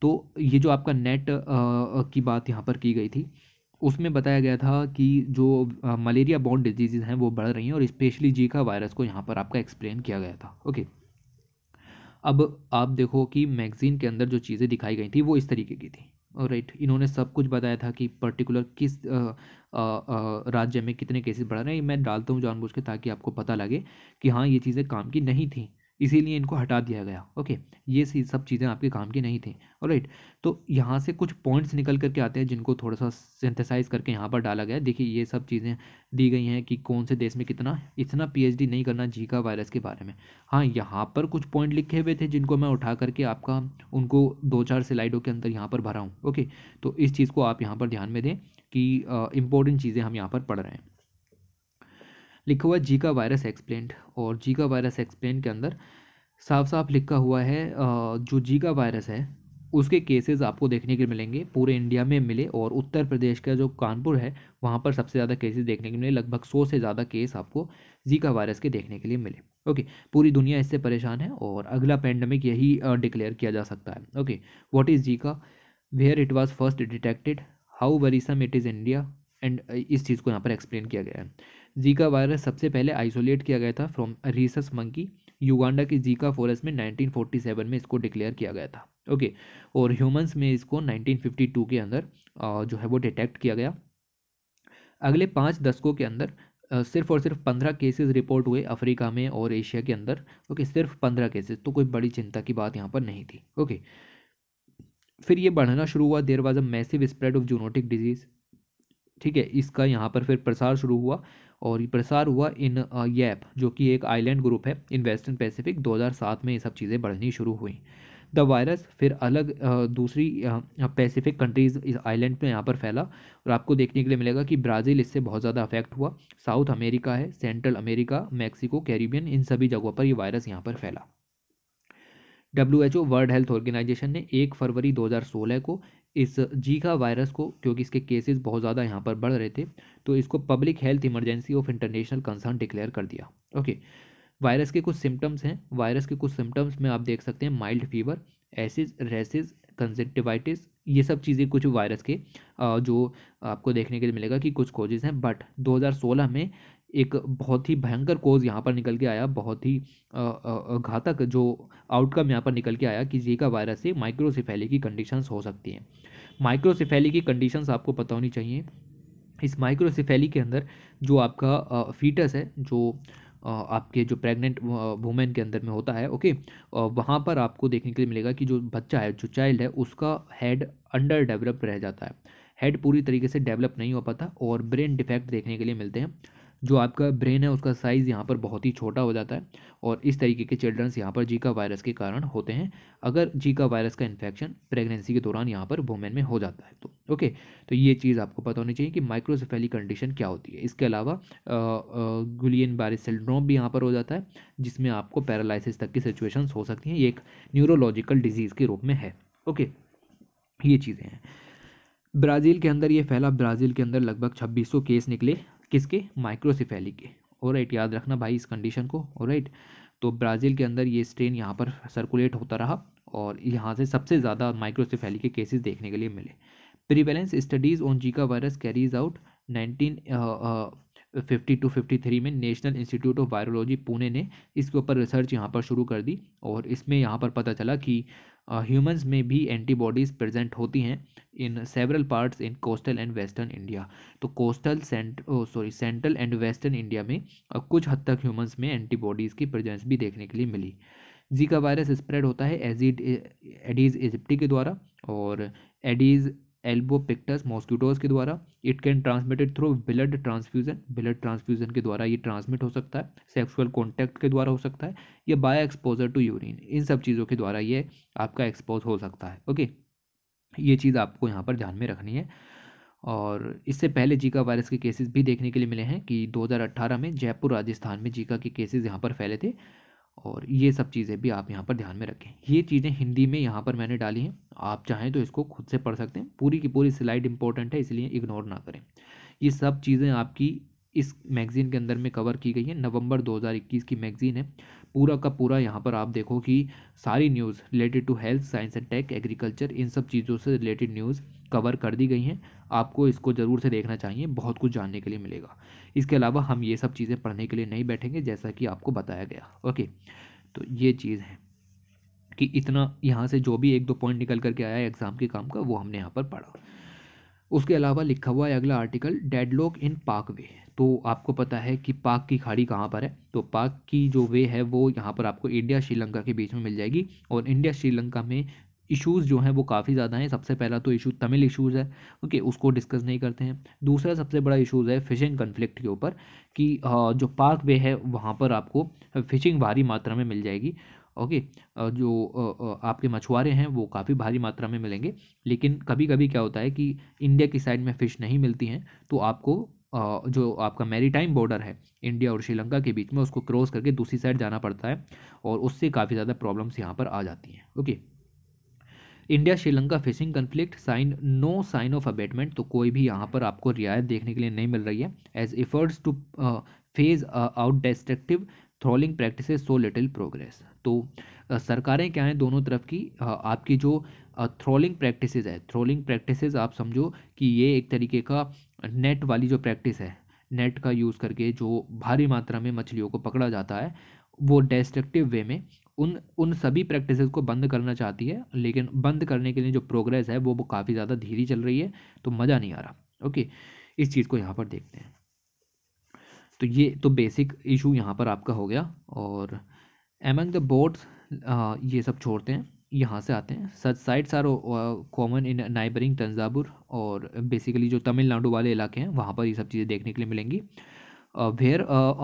तो ये जो आपका नेट आ, की बात यहाँ पर की गई थी उसमें बताया गया था कि जो मलेरिया बॉन्ड डिजीज़ हैं वो बढ़ रही हैं और स्पेशली जी का वायरस को यहाँ पर आपका एक्सप्लेन किया गया था ओके अब आप देखो कि मैगज़ीन के अंदर जो चीज़ें दिखाई गई थी वो इस तरीके की थी और राइट इन्होंने सब कुछ बताया था कि पर्टिकुलर किस राज्य में कितने केसेस बढ़ रहे हैं मैं डालता हूँ जानबूझ के ताकि आपको पता लगे कि हाँ ये चीज़ें काम की नहीं थी इसीलिए इनको हटा दिया गया ओके ये सी सब चीज़ें आपके काम की नहीं थी राइट तो यहाँ से कुछ पॉइंट्स निकल करके आते हैं जिनको थोड़ा सा सिंथेसाइज करके यहाँ पर डाला गया देखिए ये सब चीज़ें दी गई हैं कि कौन से देश में कितना इतना पीएचडी नहीं करना जीका वायरस के बारे में हाँ यहाँ पर कुछ पॉइंट लिखे हुए थे जिनको मैं उठा करके आपका उनको दो चार स्लाइडों के अंदर यहाँ पर भरा हूँ ओके तो इस चीज़ को आप यहाँ पर ध्यान में दें कि इम्पोर्टेंट चीज़ें हम यहाँ पर पढ़ रहे हैं लिखा हुआ जी का वायरस एक्सप्लेंट और जी का वायरस एक्सप्लेंट के अंदर साफ साफ लिखा हुआ है जो जी का वायरस है उसके केसेस आपको देखने के मिलेंगे पूरे इंडिया में मिले और उत्तर प्रदेश का जो कानपुर है वहाँ पर सबसे ज़्यादा केसेस देखने के मिले लगभग सौ से ज़्यादा केस आपको जीका वायरस के देखने के लिए मिले ओके पूरी दुनिया इससे परेशान है और अगला पैंडमिक यही डिक्लेयर किया जा सकता है okay what is Zika where it was first detected how worrisome it is India and इस चीज़ को यहाँ पर एक्सप्लेन किया गया है जीका वायरस सबसे पहले आइसोलेट किया गया था फ्रॉम रिसस मंकी युगांडा की जीका फॉरेस्ट में 1947 में इसको डिक्लेयर किया गया था ओके और ह्यूमंस में इसको 1952 के अंदर जो है वो डिटेक्ट किया गया अगले पाँच दशकों के अंदर सिर्फ और सिर्फ पंद्रह केसेस रिपोर्ट हुए अफ्रीका में और एशिया के अंदर ओके सिर्फ पंद्रह केसेस तो कोई बड़ी चिंता की बात यहाँ पर नहीं थी ओके फिर ये बढ़ना शुरू हुआ there was a massive spread of zoonotic disease ठीक है इसका यहाँ पर फिर प्रसार शुरू हुआ और प्रसार हुआ इन येप जो कि एक आइलैंड ग्रुप है इन वेस्टर्न पैसिफिक 2007 में ये सब चीज़ें बढ़नी शुरू हुई द वायरस फिर अलग दूसरी पैसिफिक कंट्रीज़ इस आइलैंड में यहाँ पर फैला और आपको देखने के लिए मिलेगा कि ब्राज़ील इससे बहुत ज़्यादा अफेक्ट हुआ साउथ अमेरिका है सेंट्रल अमेरिका मैक्सिको कैरिबियन इन सभी जगहों पर ये वायरस यहाँ पर फैला W H O World Health Organization ने एक फरवरी 2016 को इस जीका वायरस को क्योंकि इसके केसेस बहुत ज़्यादा यहाँ पर बढ़ रहे थे तो इसको public health emergency of international concern declare कर दिया ओके वायरस के कुछ सिम्टम्स हैं वायरस के कुछ सिम्टम्स में आप देख सकते हैं mild fever aches rashes conjunctivitis ये सब चीज़ें कुछ वायरस के जो आपको देखने के लिए मिलेगा कि कुछ कोजेज़ हैं बट 2016 में एक बहुत ही भयंकर कोज यहाँ पर निकल के आया बहुत ही घातक जो आउटकम यहाँ पर निकल के आया कि जीका वायरस से माइक्रोसिफेली की कंडीशंस हो सकती हैं माइक्रोसिफेली की कंडीशंस आपको पता होनी चाहिए इस माइक्रोसिफेली के अंदर जो आपका फीटस है जो आपके जो प्रेग्नेंट वुमेन के अंदर में होता है ओके वहाँ पर आपको देखने के लिए मिलेगा कि जो बच्चा है जो चाइल्ड है उसका हेड अंडर डेवलप रह जाता है हेड पूरी तरीके से डेवलप नहीं हो पाता और ब्रेन डिफेक्ट देखने के लिए मिलते हैं जो आपका ब्रेन है उसका साइज़ यहाँ पर बहुत ही छोटा हो जाता है और इस तरीके के चिल्ड्रंस यहाँ पर जीका वायरस के कारण होते हैं अगर जीका वायरस का इन्फेक्शन प्रेगनेंसी के दौरान यहाँ पर वुमेन में हो जाता है तो ओके तो ये चीज़ आपको पता होनी चाहिए कि माइक्रोसेफेली कंडीशन क्या होती है इसके अलावा गुलियन बारिस सिल्ड्रोम भी यहाँ पर हो जाता है जिसमें आपको पैरालसिस तक की सिचुएशन हो सकती हैं ये एक न्यूरोलॉजिकल डिजीज़ के रूप में है ओके ये चीज़ें हैं ब्राज़ील के अंदर ये फैला ब्राज़ील के अंदर लगभग 2600 केस निकले किसके माइक्रोसिफेली के और राइट याद रखना भाई इस कंडीशन को और राइट तो ब्राज़ील के अंदर ये स्ट्रेन यहाँ पर सर्कुलेट होता रहा और यहाँ से सबसे ज़्यादा माइक्रोसिफेली के केसेस देखने के लिए मिले prevalence studies on Zika virus carried out nineteen fifty two fifty three में national institute of virology Pune ने इसके ऊपर रिसर्च यहाँ पर शुरू कर दी और इसमें यहाँ पर पता चला कि ह्यूमंस में भी एंटीबॉडीज़ प्रेजेंट होती हैं in several parts in coastal and western India तो coastal cent sorry central and western India में कुछ हद तक ह्यूमंस में एंटीबॉडीज़ की प्रेजेंस भी देखने के लिए मिली जी का वायरस स्प्रेड होता है एजिड एडीज इजिप्टी के द्वारा और एडीज एल्बो पिक्टस मॉस्किटोज के द्वारा it can transmitted through blood transfusion blood transfusion के द्वारा ये ट्रांसमिट हो सकता है सेक्सुअल कॉन्टैक्ट के द्वारा हो सकता है या बाय एक्सपोजर टू यूरिन इन सब चीज़ों के द्वारा ये आपका एक्सपोज हो सकता है ओके ये चीज़ आपको यहाँ पर ध्यान में रखनी है और इससे पहले जीका वायरस के केसेस भी देखने के लिए मिले हैं कि 2018 में जयपुर राजस्थान में जीका के केसेस यहाँ पर फैले थे और ये सब चीज़ें भी आप यहाँ पर ध्यान में रखें ये चीज़ें हिंदी में यहाँ पर मैंने डाली हैं आप चाहें तो इसको खुद से पढ़ सकते हैं पूरी की पूरी स्लाइड इंपॉर्टेंट है इसलिए इग्नोर ना करें ये सब चीज़ें आपकी इस मैगज़ीन के अंदर में कवर की गई है नवंबर 2021 की मैगज़ीन है पूरा का पूरा यहाँ पर आप देखो कि सारी news related to health science and tech agriculture इन सब चीज़ों से रिलेटेड न्यूज़ कवर कर दी गई हैं आपको इसको ज़रूर से देखना चाहिए बहुत कुछ जानने के लिए मिलेगा इसके अलावा हम ये सब चीज़ें पढ़ने के लिए नहीं बैठेंगे जैसा कि आपको बताया गया ओके तो ये चीज़ है कि इतना यहाँ से जो भी एक दो पॉइंट निकल करके आया एग्ज़ाम के काम का वो हमने यहाँ पर पढ़ा उसके अलावा लिखा हुआ है अगला आर्टिकल डेडलॉक इन पाक वे तो आपको पता है कि पाक की खाड़ी कहाँ पर है तो पाक की जो वे है वो यहाँ पर आपको इंडिया श्रीलंका के बीच में मिल जाएगी और इंडिया श्रीलंका में इशूज़ जो हैं वो काफ़ी ज़्यादा हैं सबसे पहला तो इशू तमिल इशूज़ है ओके okay, उसको डिस्कस नहीं करते हैं दूसरा सबसे बड़ा इशूज़ है फिशिंग कन्फ्लिक्ट के ऊपर कि जो पार्क वे है वहाँ पर आपको फ़िशिंग भारी मात्रा में मिल जाएगी ओके okay, जो आपके मछुआरे हैं वो काफ़ी भारी मात्रा में मिलेंगे लेकिन कभी कभी क्या होता है कि इंडिया की साइड में फ़िश नहीं मिलती हैं तो आपको जो आपका मेरीटाइम बॉर्डर है इंडिया और श्रीलंका के बीच में उसको क्रॉस करके दूसरी साइड जाना पड़ता है और उससे काफ़ी ज़्यादा प्रॉब्लम्स यहाँ पर आ जाती हैं okay India Sri Lanka fishing conflict sign no sign of abatement तो कोई भी यहाँ पर आपको रियायत देखने के लिए नहीं मिल रही है as efforts to phase out destructive trawling practice so little progress तो uh, सरकारें क्या हैं दोनों तरफ की uh, आपकी जो थ्रोलिंग uh, प्रैक्टिस है थ्रोलिंग प्रैक्टिस आप समझो कि ये एक तरीके का नेट वाली जो प्रैक्टिस है नेट का यूज़ करके जो भारी मात्रा में मछलियों को पकड़ा जाता है वो डेस्ट्रक्टिव वे में उन उन सभी प्रैक्टिस को बंद करना चाहती है लेकिन बंद करने के लिए जो प्रोग्रेस है वो वो काफ़ी ज़्यादा धीरे चल रही है तो मज़ा नहीं आ रहा ओके इस चीज़ को यहाँ पर देखते हैं तो ये तो बेसिक इशू यहाँ पर आपका हो गया और एमंग द बोर्ड्स ये सब छोड़ते हैं यहाँ से आते हैं such sites are common in neighbouring Thanjavur और बेसिकली जो तमिलनाडु वाले इलाके हैं वहाँ पर ये सब चीज़ें देखने के लिए मिलेंगी where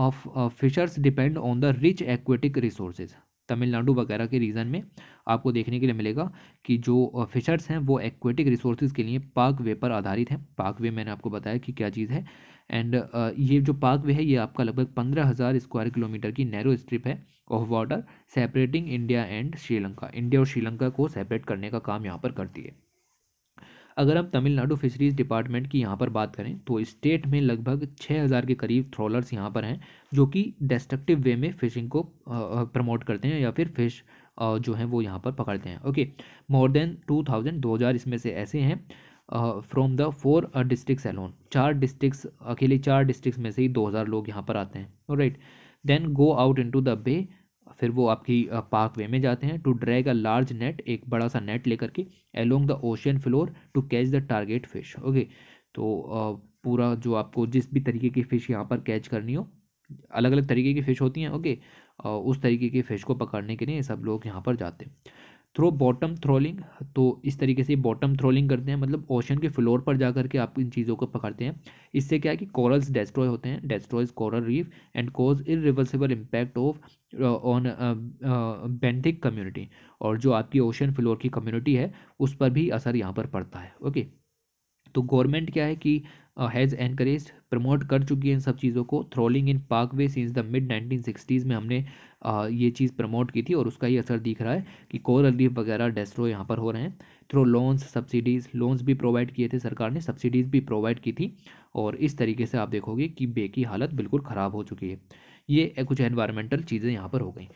of fishers depend on the rich aquatic resources Tamil Nadu वगैरह के रीजन में आपको देखने के लिए मिलेगा कि जो फिशर्स हैं वो एक्वेटिक रिसोर्सेज के लिए पाक वे पर आधारित हैं पाक वे मैंने आपको बताया कि क्या चीज़ है एंड ये जो पाक वे है ये आपका लगभग पंद्रह हज़ार स्क्वायर किलोमीटर की नैरो स्ट्रिप है of water separating India and Sri Lanka India और श्रीलंका को सेपरेट करने का काम यहाँ पर करती है अगर हम तमिलनाडु फिशरीज डिपार्टमेंट की यहाँ पर बात करें तो स्टेट में लगभग छः हज़ार के करीब ट्रॉलर्स यहाँ पर हैं जो कि डिस्ट्रक्टिव वे में फिशिंग को प्रमोट करते हैं या फिर फिश जो हैं वो यहाँ पर पकड़ते हैं okay more than two thousand दो हज़ार इसमें से ऐसे हैं from the four districts alone चार डिस्ट्रिक्स अकेले चार डिस्ट्रिक्स में से ही दो हज़ार लोग यहाँ पर आते हैं right then go out into the bay फिर वो आपकी पार्क वे में जाते हैं to drag a large net एक बड़ा सा नेट लेकर के along the ocean floor to catch the target fish okay तो पूरा जो आपको जिस भी तरीके की फ़िश यहाँ पर कैच करनी हो अलग अलग तरीके की फ़िश होती हैं ओके उस तरीके की फ़िश को पकड़ने के लिए सब लोग यहाँ पर जाते हैं थ्रो बॉटम थ्रोलिंग तो इस तरीके से बॉटम थ्रोलिंग करते हैं मतलब ओशन के फ्लोर पर जा करके आप इन चीज़ों को पकड़ते हैं इससे क्या है कि कॉरल्स डेस्ट्रॉय होते हैं destroys coral reef and cause irreversible impact of on benthic community और जो आपकी ओशन फ्लोर की कम्युनिटी है उस पर भी असर यहाँ पर पड़ता है ओके तो गवर्नमेंट क्या है कि हैज़ uh, एनकरेज प्रमोट कर चुकी है इन सब चीज़ों को trawling in Palk Bay since the mid nineteen sixties में हमने आ, ये चीज़ प्रमोट की थी और उसका ये असर दिख रहा है कि कोरल रीफ वगैरह डेस्ट्रो यहाँ पर हो रहे हैं थ्रो लोन्स सब्सिडीज़ लोन्स भी प्रोवाइड किए थे सरकार ने सब्सिडीज़ भी प्रोवाइड की थी और इस तरीके से आप देखोगे कि बे की हालत बिल्कुल ख़राब हो चुकी है ये कुछ एनवायरमेंटल चीज़ें यहाँ पर हो गई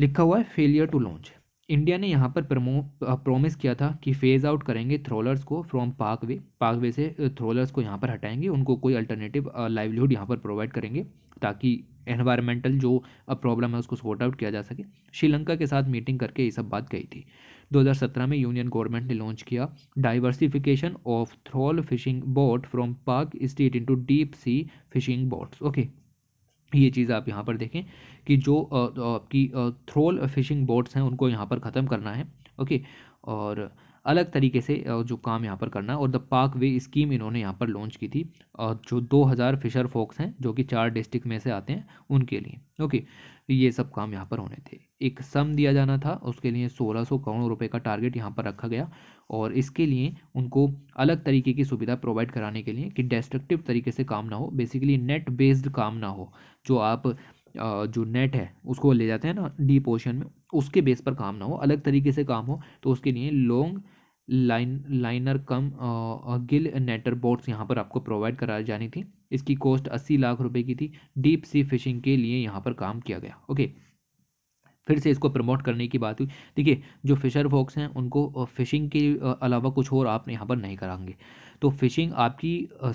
लिखा हुआ है फेलियर टू लॉन्च इंडिया ने यहाँ पर प्रमो प्रोमिस किया था कि फेज़ आउट करेंगे थ्रोलर्स को फ्रॉम पार्कवे पार्कवे से थ्रोलर्स को यहाँ पर हटाएंगे उनको कोई अल्टरनेटिव लाइवलीहुड यहाँ पर प्रोवाइड करेंगे ताकि एनवायरमेंटल जो प्रॉब्लम है उसको सॉर्ट आउट किया जा सके श्रीलंका के साथ मीटिंग करके ये सब बात कही थी 2017 में यूनियन गवर्नमेंट ने लॉन्च किया diversification of trawl fishing boat from Palk Strait into deep sea fishing boats okay ये चीज़ आप यहाँ पर देखें कि जो आपकी थ्रोल फिशिंग बोट्स हैं उनको यहाँ पर ख़त्म करना है ओके और अलग तरीके से जो काम यहाँ पर करना है और द पार्क वे स्कीम इन्होंने यहाँ पर लॉन्च की थी जो 2000 फिशर फोक्स हैं जो कि चार डिस्ट्रिक्ट में से आते हैं उनके लिए ओके ये सब काम यहाँ पर होने थे एक सम दिया जाना था उसके लिए 1600 करोड़ रुपए का टारगेट यहाँ पर रखा गया और इसके लिए उनको अलग तरीके की सुविधा प्रोवाइड कराने के लिए कि डेस्ट्रक्टिव तरीके से काम ना हो बेसिकली नेट बेस्ड काम ना हो जो आप जो नेट है उसको ले जाते हैं ना डीप ओशन में उसके बेस पर काम ना हो अलग तरीके से काम हो तो उसके लिए long line liner cum gill netter boats यहाँ पर आपको प्रोवाइड कराई जानी थी इसकी कॉस्ट अस्सी लाख रुपए की थी डीप सी फिशिंग के लिए यहाँ पर काम किया गया ओके फिर से इसको प्रमोट करने की बात हुई देखिए जो फिशर फॉक्स हैं उनको फ़िशिंग के अलावा कुछ और आप यहाँ पर नहीं कराएंगे तो फिशिंग आपकी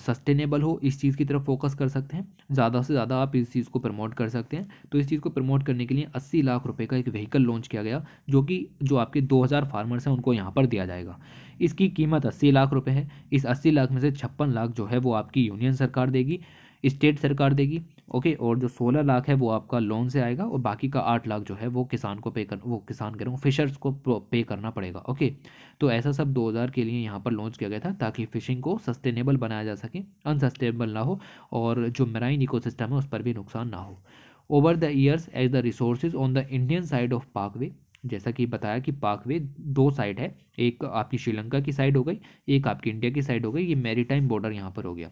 सस्टेनेबल हो इस चीज़ की तरफ फोकस कर सकते हैं ज़्यादा से ज़्यादा आप इस चीज़ को प्रमोट कर सकते हैं तो इस चीज़ को प्रमोट करने के लिए अस्सी लाख रुपये का एक व्हीकल लॉन्च किया गया जो कि जो आपके दो हज़ार फार्मर्स हैं उनको यहाँ पर दिया जाएगा इसकी कीमत अस्सी लाख रुपये है इस अस्सी लाख में से छप्पन लाख जो है वो आपकी यूनियन सरकार देगी स्टेट सरकार देगी ओके और जो सोलह लाख है वो आपका लोन से आएगा और बाकी का आठ लाख जो है वो किसान को पे कर वो किसान कह फिशर्स को पे करना पड़ेगा ओके तो ऐसा सब 2000 के लिए यहाँ पर लॉन्च किया गया था ताकि फ़िशिंग को सस्टेनेबल बनाया जा सके अनसस्टेनेबल ना हो और जो मेराइन इकोसिस्टम है उस पर भी नुकसान ना हो over the years as the resource on the Indian side of Palk Bay जैसा कि बताया कि पाकवे दो साइड है एक आपकी श्रीलंका की साइड हो गई एक आपकी इंडिया की साइड हो गई ये टाइम बॉर्डर यहाँ पर हो गया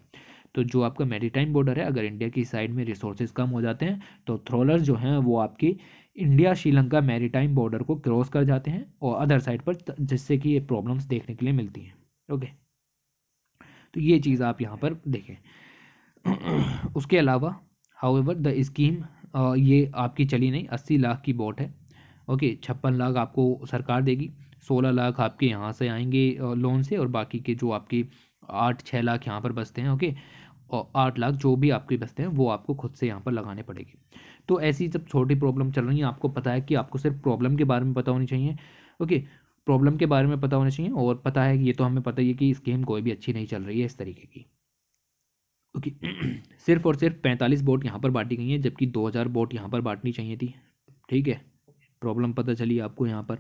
तो जो आपका टाइम बॉर्डर है अगर इंडिया की साइड में रिसोर्सेज कम हो जाते हैं तो थ्रोलर्स जो हैं वो आपकी इंडिया श्रीलंका मैरीटाइम बॉर्डर को क्रॉस कर जाते हैं और अदर साइड पर जिससे कि ये प्रॉब्लम्स देखने के लिए मिलती हैं ओके तो ये चीज़ आप यहाँ पर देखें उसके अलावा एवर द स्कीम ये आपकी चली नहीं अस्सी लाख की बोट है ओके छप्पन लाख आपको सरकार देगी सोलह लाख आपके यहाँ से आएंगे लोन से और बाकी के जो आपके आठ छः लाख यहाँ पर बसते हैं ओके और आठ लाख जो भी आपके बसते हैं वो आपको खुद से यहाँ पर लगाने पड़ेगी तो ऐसी जब छोटी प्रॉब्लम चल रही है आपको पता है कि आपको सिर्फ प्रॉब्लम के बारे में पता होनी चाहिए ओके प्रॉब्लम के बारे में पता होना चाहिए और पता है ये तो हमें पता ही है कि इस गेम कोई भी अच्छी नहीं चल रही है इस तरीके की ओके सिर्फ और सिर्फ पैंतालीस बोट यहाँ पर बांटी गई हैं जबकि दो हज़ार बोट यहाँ पर बांटनी चाहिए थी ठीक है प्रॉब्लम पता चली आपको यहाँ पर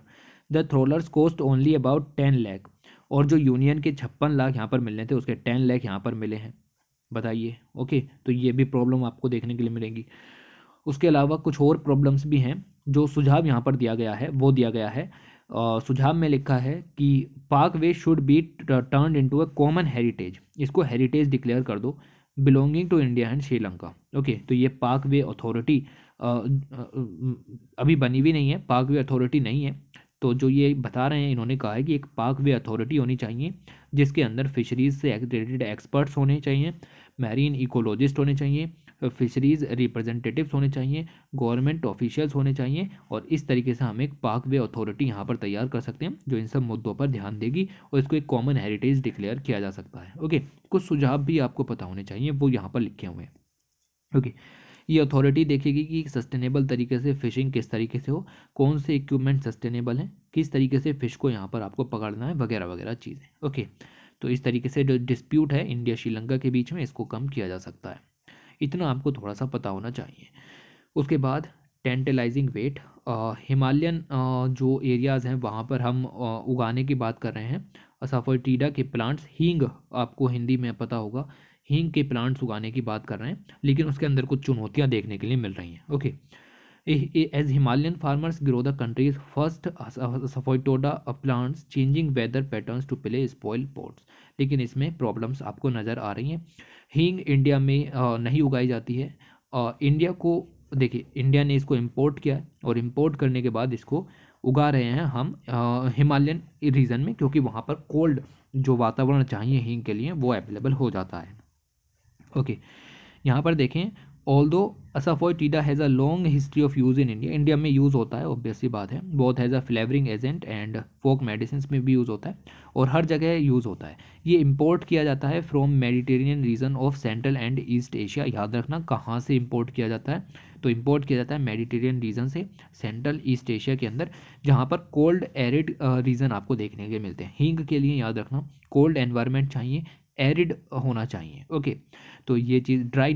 the trawlers cost only about ten lakh और जो यूनियन के छप्पन लाख यहाँ पर मिलने थे उसके टेन लैख यहाँ पर मिले हैं बताइए ओके तो ये भी प्रॉब्लम आपको देखने के लिए मिलेंगी उसके अलावा कुछ और प्रॉब्लम्स भी हैं जो सुझाव यहाँ पर दिया गया है वो दिया गया है सुझाव में लिखा है कि Palk Bay should be turned into a common heritage इसको हेरिटेज डिक्लेयर कर दो belonging to India and Sri Lanka okay तो ये पार्क वे अथॉरिटी अभी बनी भी नहीं है पार्क वे अथॉरिटी नहीं है तो जो ये बता रहे हैं इन्होंने कहा है कि एक पार्क वे अथॉरिटी होनी चाहिए जिसके अंदर फिशरीज से रिलेटेड एक्सपर्ट्स होने चाहिए मैरीन इकोलॉजिस्ट होने चाहिए फिशरीज रिप्रेजेंटेटिव्स होने चाहिए गवर्नमेंट ऑफिशियल्स होने चाहिए और इस तरीके से हम एक वे अथॉरिटी यहाँ पर तैयार कर सकते हैं जो इन सब मुद्दों पर ध्यान देगी और इसको एक कॉमन हेरिटेज डिक्लेयर किया जा सकता है ओके कुछ सुझाव भी आपको पता होने चाहिए वो यहाँ पर लिखे हुए हैं ओके ये अथॉरिटी देखेगी कि सस्टेनेबल तरीके से फिशिंग किस तरीके से हो कौन से इक्विपमेंट सस्टेनेबल हैं किस तरीके से फ़िश को यहाँ पर आपको पकड़ना है वगैरह वगैरह चीज़ें ओके तो इस तरीके से जो डिस्प्यूट है इंडिया श्रीलंका के बीच में इसको कम किया जा सकता है इतना आपको थोड़ा सा पता होना चाहिए उसके बाद टेंटेलाइजिंग वेट हिमालयन जो एरियाज़ हैं वहाँ पर हम आ, उगाने की बात कर रहे हैं असाफरटीडा के प्लांट्स हींग आपको हिंदी में पता होगा हींग के प्लांट्स उगाने की बात कर रहे हैं लेकिन उसके अंदर कुछ चुनौतियाँ देखने के लिए मिल रही हैं okay as Himalayan farmers grow the country's first asafoetida plants changing weather patterns to play spoilsports लेकिन इसमें प्रॉब्लम्स आपको नज़र आ रही हैं हींग इंडिया में नहीं उगाई जाती है इंडिया को देखिए इंडिया ने इसको इम्पोर्ट किया है और इम्पोर्ट करने के बाद इसको उगा रहे हैं हम हिमालयन रीजन में क्योंकि वहाँ पर कोल्ड जो वातावरण चाहिए हींग के लिए वो अवेलेबल हो जाता है ओके यहाँ पर देखें although asafoetida has a long history of use in India India में यूज़ होता है ऑब्वियसली बात है बहुत has a flavouring agent and folk medicine में भी यूज़ होता है और हर जगह यूज़ होता है ये इम्पोर्ट किया जाता है from Mediterranean region of central and east Asia याद रखना कहाँ से इम्पोर्ट किया जाता है तो इम्पोर्ट किया जाता है मेडिटेरियन रीजन से सेंट्रल ईस्ट एशिया के अंदर जहाँ पर कोल्ड एरिड रीजन आपको देखने के मिलते हैं हींग के लिए याद रखना कोल्ड एनवायरमेंट चाहिए एरिड होना चाहिए ओके तो ये चीज़ ड्राई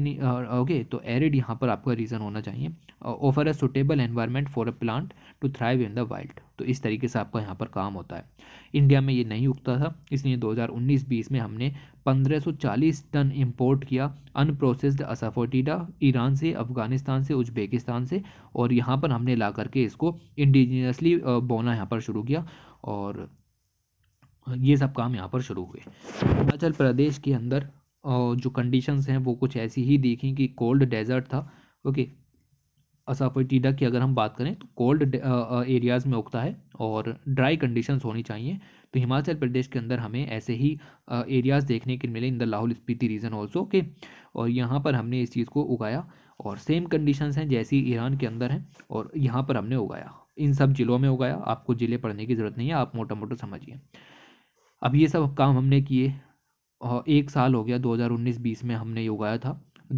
ओके तो एरिड यहाँ पर आपका रीज़न होना चाहिए offer a suitable environment for a plant to thrive in the wild तो इस तरीके से आपका यहाँ पर काम होता है इंडिया में ये नहीं उगता था इसलिए 2019-20 में हमने 1540 टन इंपोर्ट किया अनप्रोसेस्ड असाफोटीडा ईरान से अफ़गानिस्तान से उज्बेकिस्तान से और यहाँ पर हमने ला करके इसको इंडिजिनसली बोना यहाँ पर शुरू किया और ये सब काम यहाँ पर शुरू हुए हिमाचल प्रदेश के अंदर जो कंडीशंस हैं वो कुछ ऐसी ही देखी कि कोल्ड डेजर्ट था ओके असाफोटीडा की अगर हम बात करें तो कोल्ड एरियाज़ में उगता है और ड्राई कंडीशंस होनी चाहिए तो हिमाचल प्रदेश के अंदर हमें ऐसे ही एरियाज़ देखने के मिले in the Lahaul Spiti region also okay और यहाँ पर हमने इस चीज़ को उगाया और सेम कंडीशंस हैं जैसी ईरान के अंदर हैं और यहाँ पर हमने उगाया इन सब ज़िलों में उगाया आपको ज़िले पढ़ने की ज़रूरत नहीं है आप मोटा मोटा समझिए अब ये सब काम हमने किए और एक साल हो गया 2019-20 में हमने ये उगाया था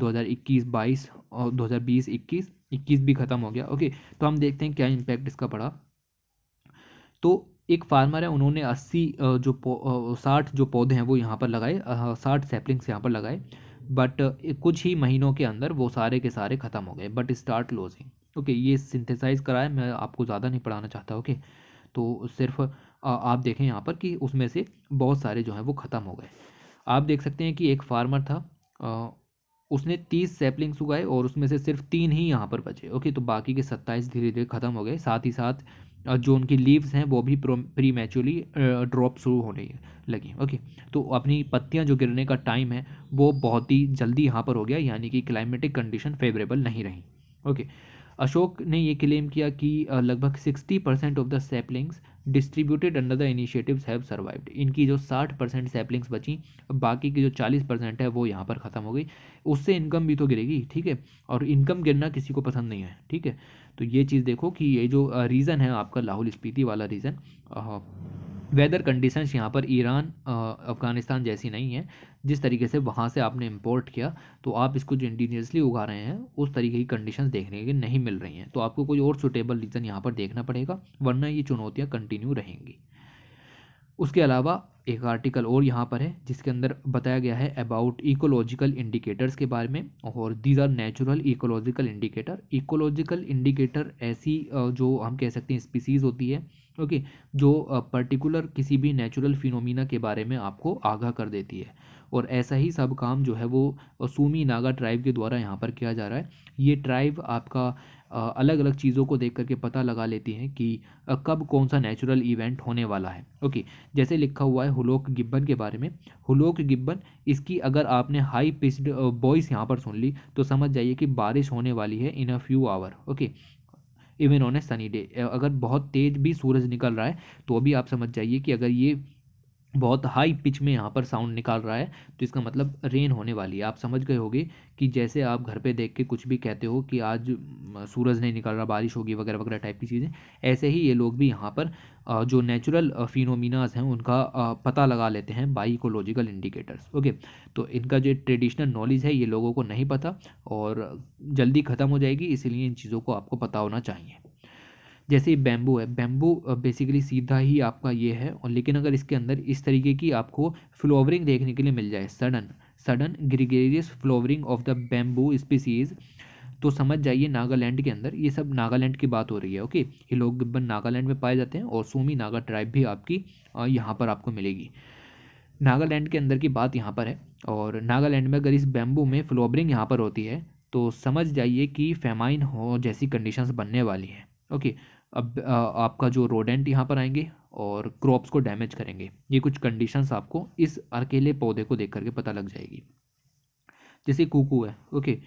2021-22 और 2020-21 21 भी ख़त्म हो गया ओके तो हम देखते हैं क्या इम्पैक्ट इसका पड़ा तो एक फार्मर है उन्होंने 80 जो साठ जो पौधे हैं वो यहाँ पर लगाए साठ सेपलिंग्स यहाँ पर लगाए बट कुछ ही महीनों के अंदर वो सारे के सारे ख़त्म हो गए बट स्टार्ट लॉजिंग ओके ये सिंथेसाइज कराए मैं आपको ज़्यादा नहीं पढ़ाना चाहता ओके तो सिर्फ आप देखें यहाँ पर कि उसमें से बहुत सारे जो हैं वो ख़त्म हो गए आप देख सकते हैं कि एक फार्मर था उसने तीस सेपलिंग्स उगाए और उसमें से सिर्फ तीन ही यहाँ पर बचे ओके तो बाकी के सत्ताईस धीरे धीरे ख़त्म हो गए साथ ही साथ जो उनकी लीव्स हैं वो भी प्री मैचुरली ड्रॉप शुरू होने लगी ओके तो अपनी पत्तियां जो गिरने का टाइम है वो बहुत ही जल्दी यहाँ पर हो गया यानी कि क्लाइमेटिक कंडीशन फेवरेबल नहीं रही ओके अशोक ने ये क्लेम किया कि लगभग sixty percent of the saplings distributed under the initiatives have survived इनकी जो 60 परसेंट सैपलिंग्स बची बाकी की जो 40 परसेंट है वो यहाँ पर ख़त्म हो गई उससे इनकम भी तो गिरेगी ठीक है और इनकम गिरना किसी को पसंद नहीं है ठीक है तो ये चीज़ देखो कि ये जो रीज़न है आपका लाहौल स्पीति वाला रीज़न वेदर कंडीशंस यहाँ पर ईरान अफ़गानिस्तान जैसी नहीं है जिस तरीके से वहाँ से आपने इम्पोर्ट किया तो आप इसको जो इंडिजिनियसली उगा रहे हैं उस तरीके की कंडीशन देखने के नहीं मिल रही हैं तो आपको कोई और सुटेबल रीज़न यहाँ पर देखना पड़ेगा वरना ये चुनौतियाँ कंटिन्यू रहेंगी उसके अलावा एक आर्टिकल और यहाँ पर है जिसके अंदर बताया गया है अबाउट इकोलॉजिकल इंडिकेटर्स के बारे में और these are natural ecological indicator ecological indicator ऐसी जो हम कह सकते हैं स्पीसीज़ होती है ओके जो पर्टिकुलर किसी भी नेचुरल फिनोमिना के बारे में आपको आगाह कर देती है और ऐसा ही सब काम जो है वो सूमी नागा ट्राइब के द्वारा यहाँ पर किया जा रहा है ये ट्राइब आपका अलग अलग चीज़ों को देख करके पता लगा लेती हैं कि कब कौन सा नेचुरल इवेंट होने वाला है ओके जैसे लिखा हुआ है हुलोक गिब्बन के बारे में हुलोक गिब्बन इसकी अगर आपने हाई पिस्ड वॉइस यहाँ पर सुन ली तो समझ जाइए कि बारिश होने वाली है in a few hour okay even on a sunny day अगर बहुत तेज़ भी सूरज निकल रहा है तो भी आप समझ जाइए कि अगर ये बहुत हाई पिच में यहाँ पर साउंड निकाल रहा है तो इसका मतलब रेन होने वाली है आप समझ गए होगे कि जैसे आप घर पे देख के कुछ भी कहते हो कि आज सूरज नहीं निकल रहा बारिश होगी वगैरह वगैरह टाइप की चीज़ें ऐसे ही ये लोग भी यहाँ पर जो नेचुरल फिनोमिनाज हैं उनका पता लगा लेते हैं बाइकोलॉजिकल इंडिकेटर्स ओके तो इनका जो ट्रेडिशनल नॉलेज है ये लोगों को नहीं पता और जल्दी ख़त्म हो जाएगी इसीलिए इन चीज़ों को आपको पता होना चाहिए जैसे बैम्बू है बैम्बू बेसिकली सीधा ही आपका ये है और लेकिन अगर इसके अंदर इस तरीके की आपको फ्लोवरिंग देखने के लिए मिल जाए sudden sudden gregarious flowering of the bamboo species तो समझ जाइए नागालैंड के अंदर ये सब नागालैंड की बात हो रही है ओके ये लोग गिब्बन नागालैंड में पाए जाते हैं और सोमी नागा ट्राइब भी आपकी यहाँ पर आपको मिलेगी नागालैंड के अंदर की बात यहाँ पर है और नागालैंड में अगर इस बैम्बू में फ्लोबरिंग यहाँ पर होती है तो समझ जाइए कि फेमाइन हो जैसी कंडीशंस बनने वाली हैं ओके अब आपका जो रोडेंट यहाँ पर आएंगे और क्रॉप्स को डैमेज करेंगे ये कुछ कंडीशंस आपको इस अकेले पौधे को देख करके पता लग जाएगी जैसे कुकू है ओके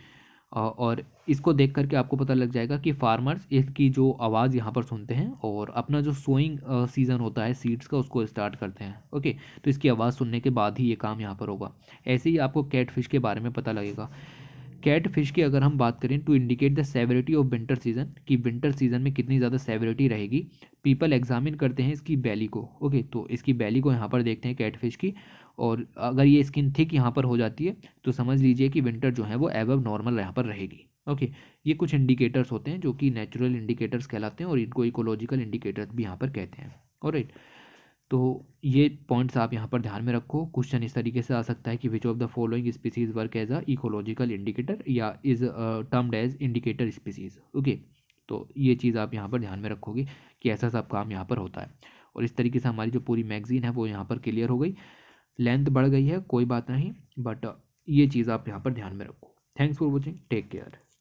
और इसको देख करके आपको पता लग जाएगा कि फार्मर्स इसकी जो आवाज़ यहाँ पर सुनते हैं और अपना जो सोइंग सीज़न होता है सीड्स का उसको स्टार्ट करते हैं ओके तो इसकी आवाज़ सुनने के बाद ही ये काम यहाँ पर होगा ऐसे ही आपको कैट फिश के बारे में पता लगेगा कैट फिश की अगर हम बात करें to indicate the severity of winter season कि विंटर सीजन में कितनी ज़्यादा सेवरिटी रहेगी पीपल एग्जामिन करते हैं इसकी बैली को ओके तो इसकी बैली को यहाँ पर देखते हैं कैट फिश की और अगर ये स्किन थिक यहाँ पर हो जाती है तो समझ लीजिए कि विंटर जो है वो एवब नॉर्मल यहाँ पर रहेगी ओके ये कुछ इंडिकेटर्स होते हैं जो कि नेचुरल इंडिकेटर्स कहलाते हैं और इनको इकोलॉजिकल इंडिकेटर्स भी यहाँ पर कहते हैं और राइट तो ये पॉइंट्स आप यहाँ पर ध्यान में रखो क्वेश्चन इस तरीके से आ सकता है कि which of the following species work as a ecological indicator या is termed as indicator species okay तो ये चीज़ आप यहाँ पर ध्यान में रखोगे कि ऐसा सब काम यहाँ पर होता है और इस तरीके से हमारी जो पूरी मैगजीन है वो यहाँ पर क्लियर हो गई लेंथ बढ़ गई है कोई बात नहीं बट ये चीज़ आप यहाँ पर ध्यान में रखो thanks for watching take care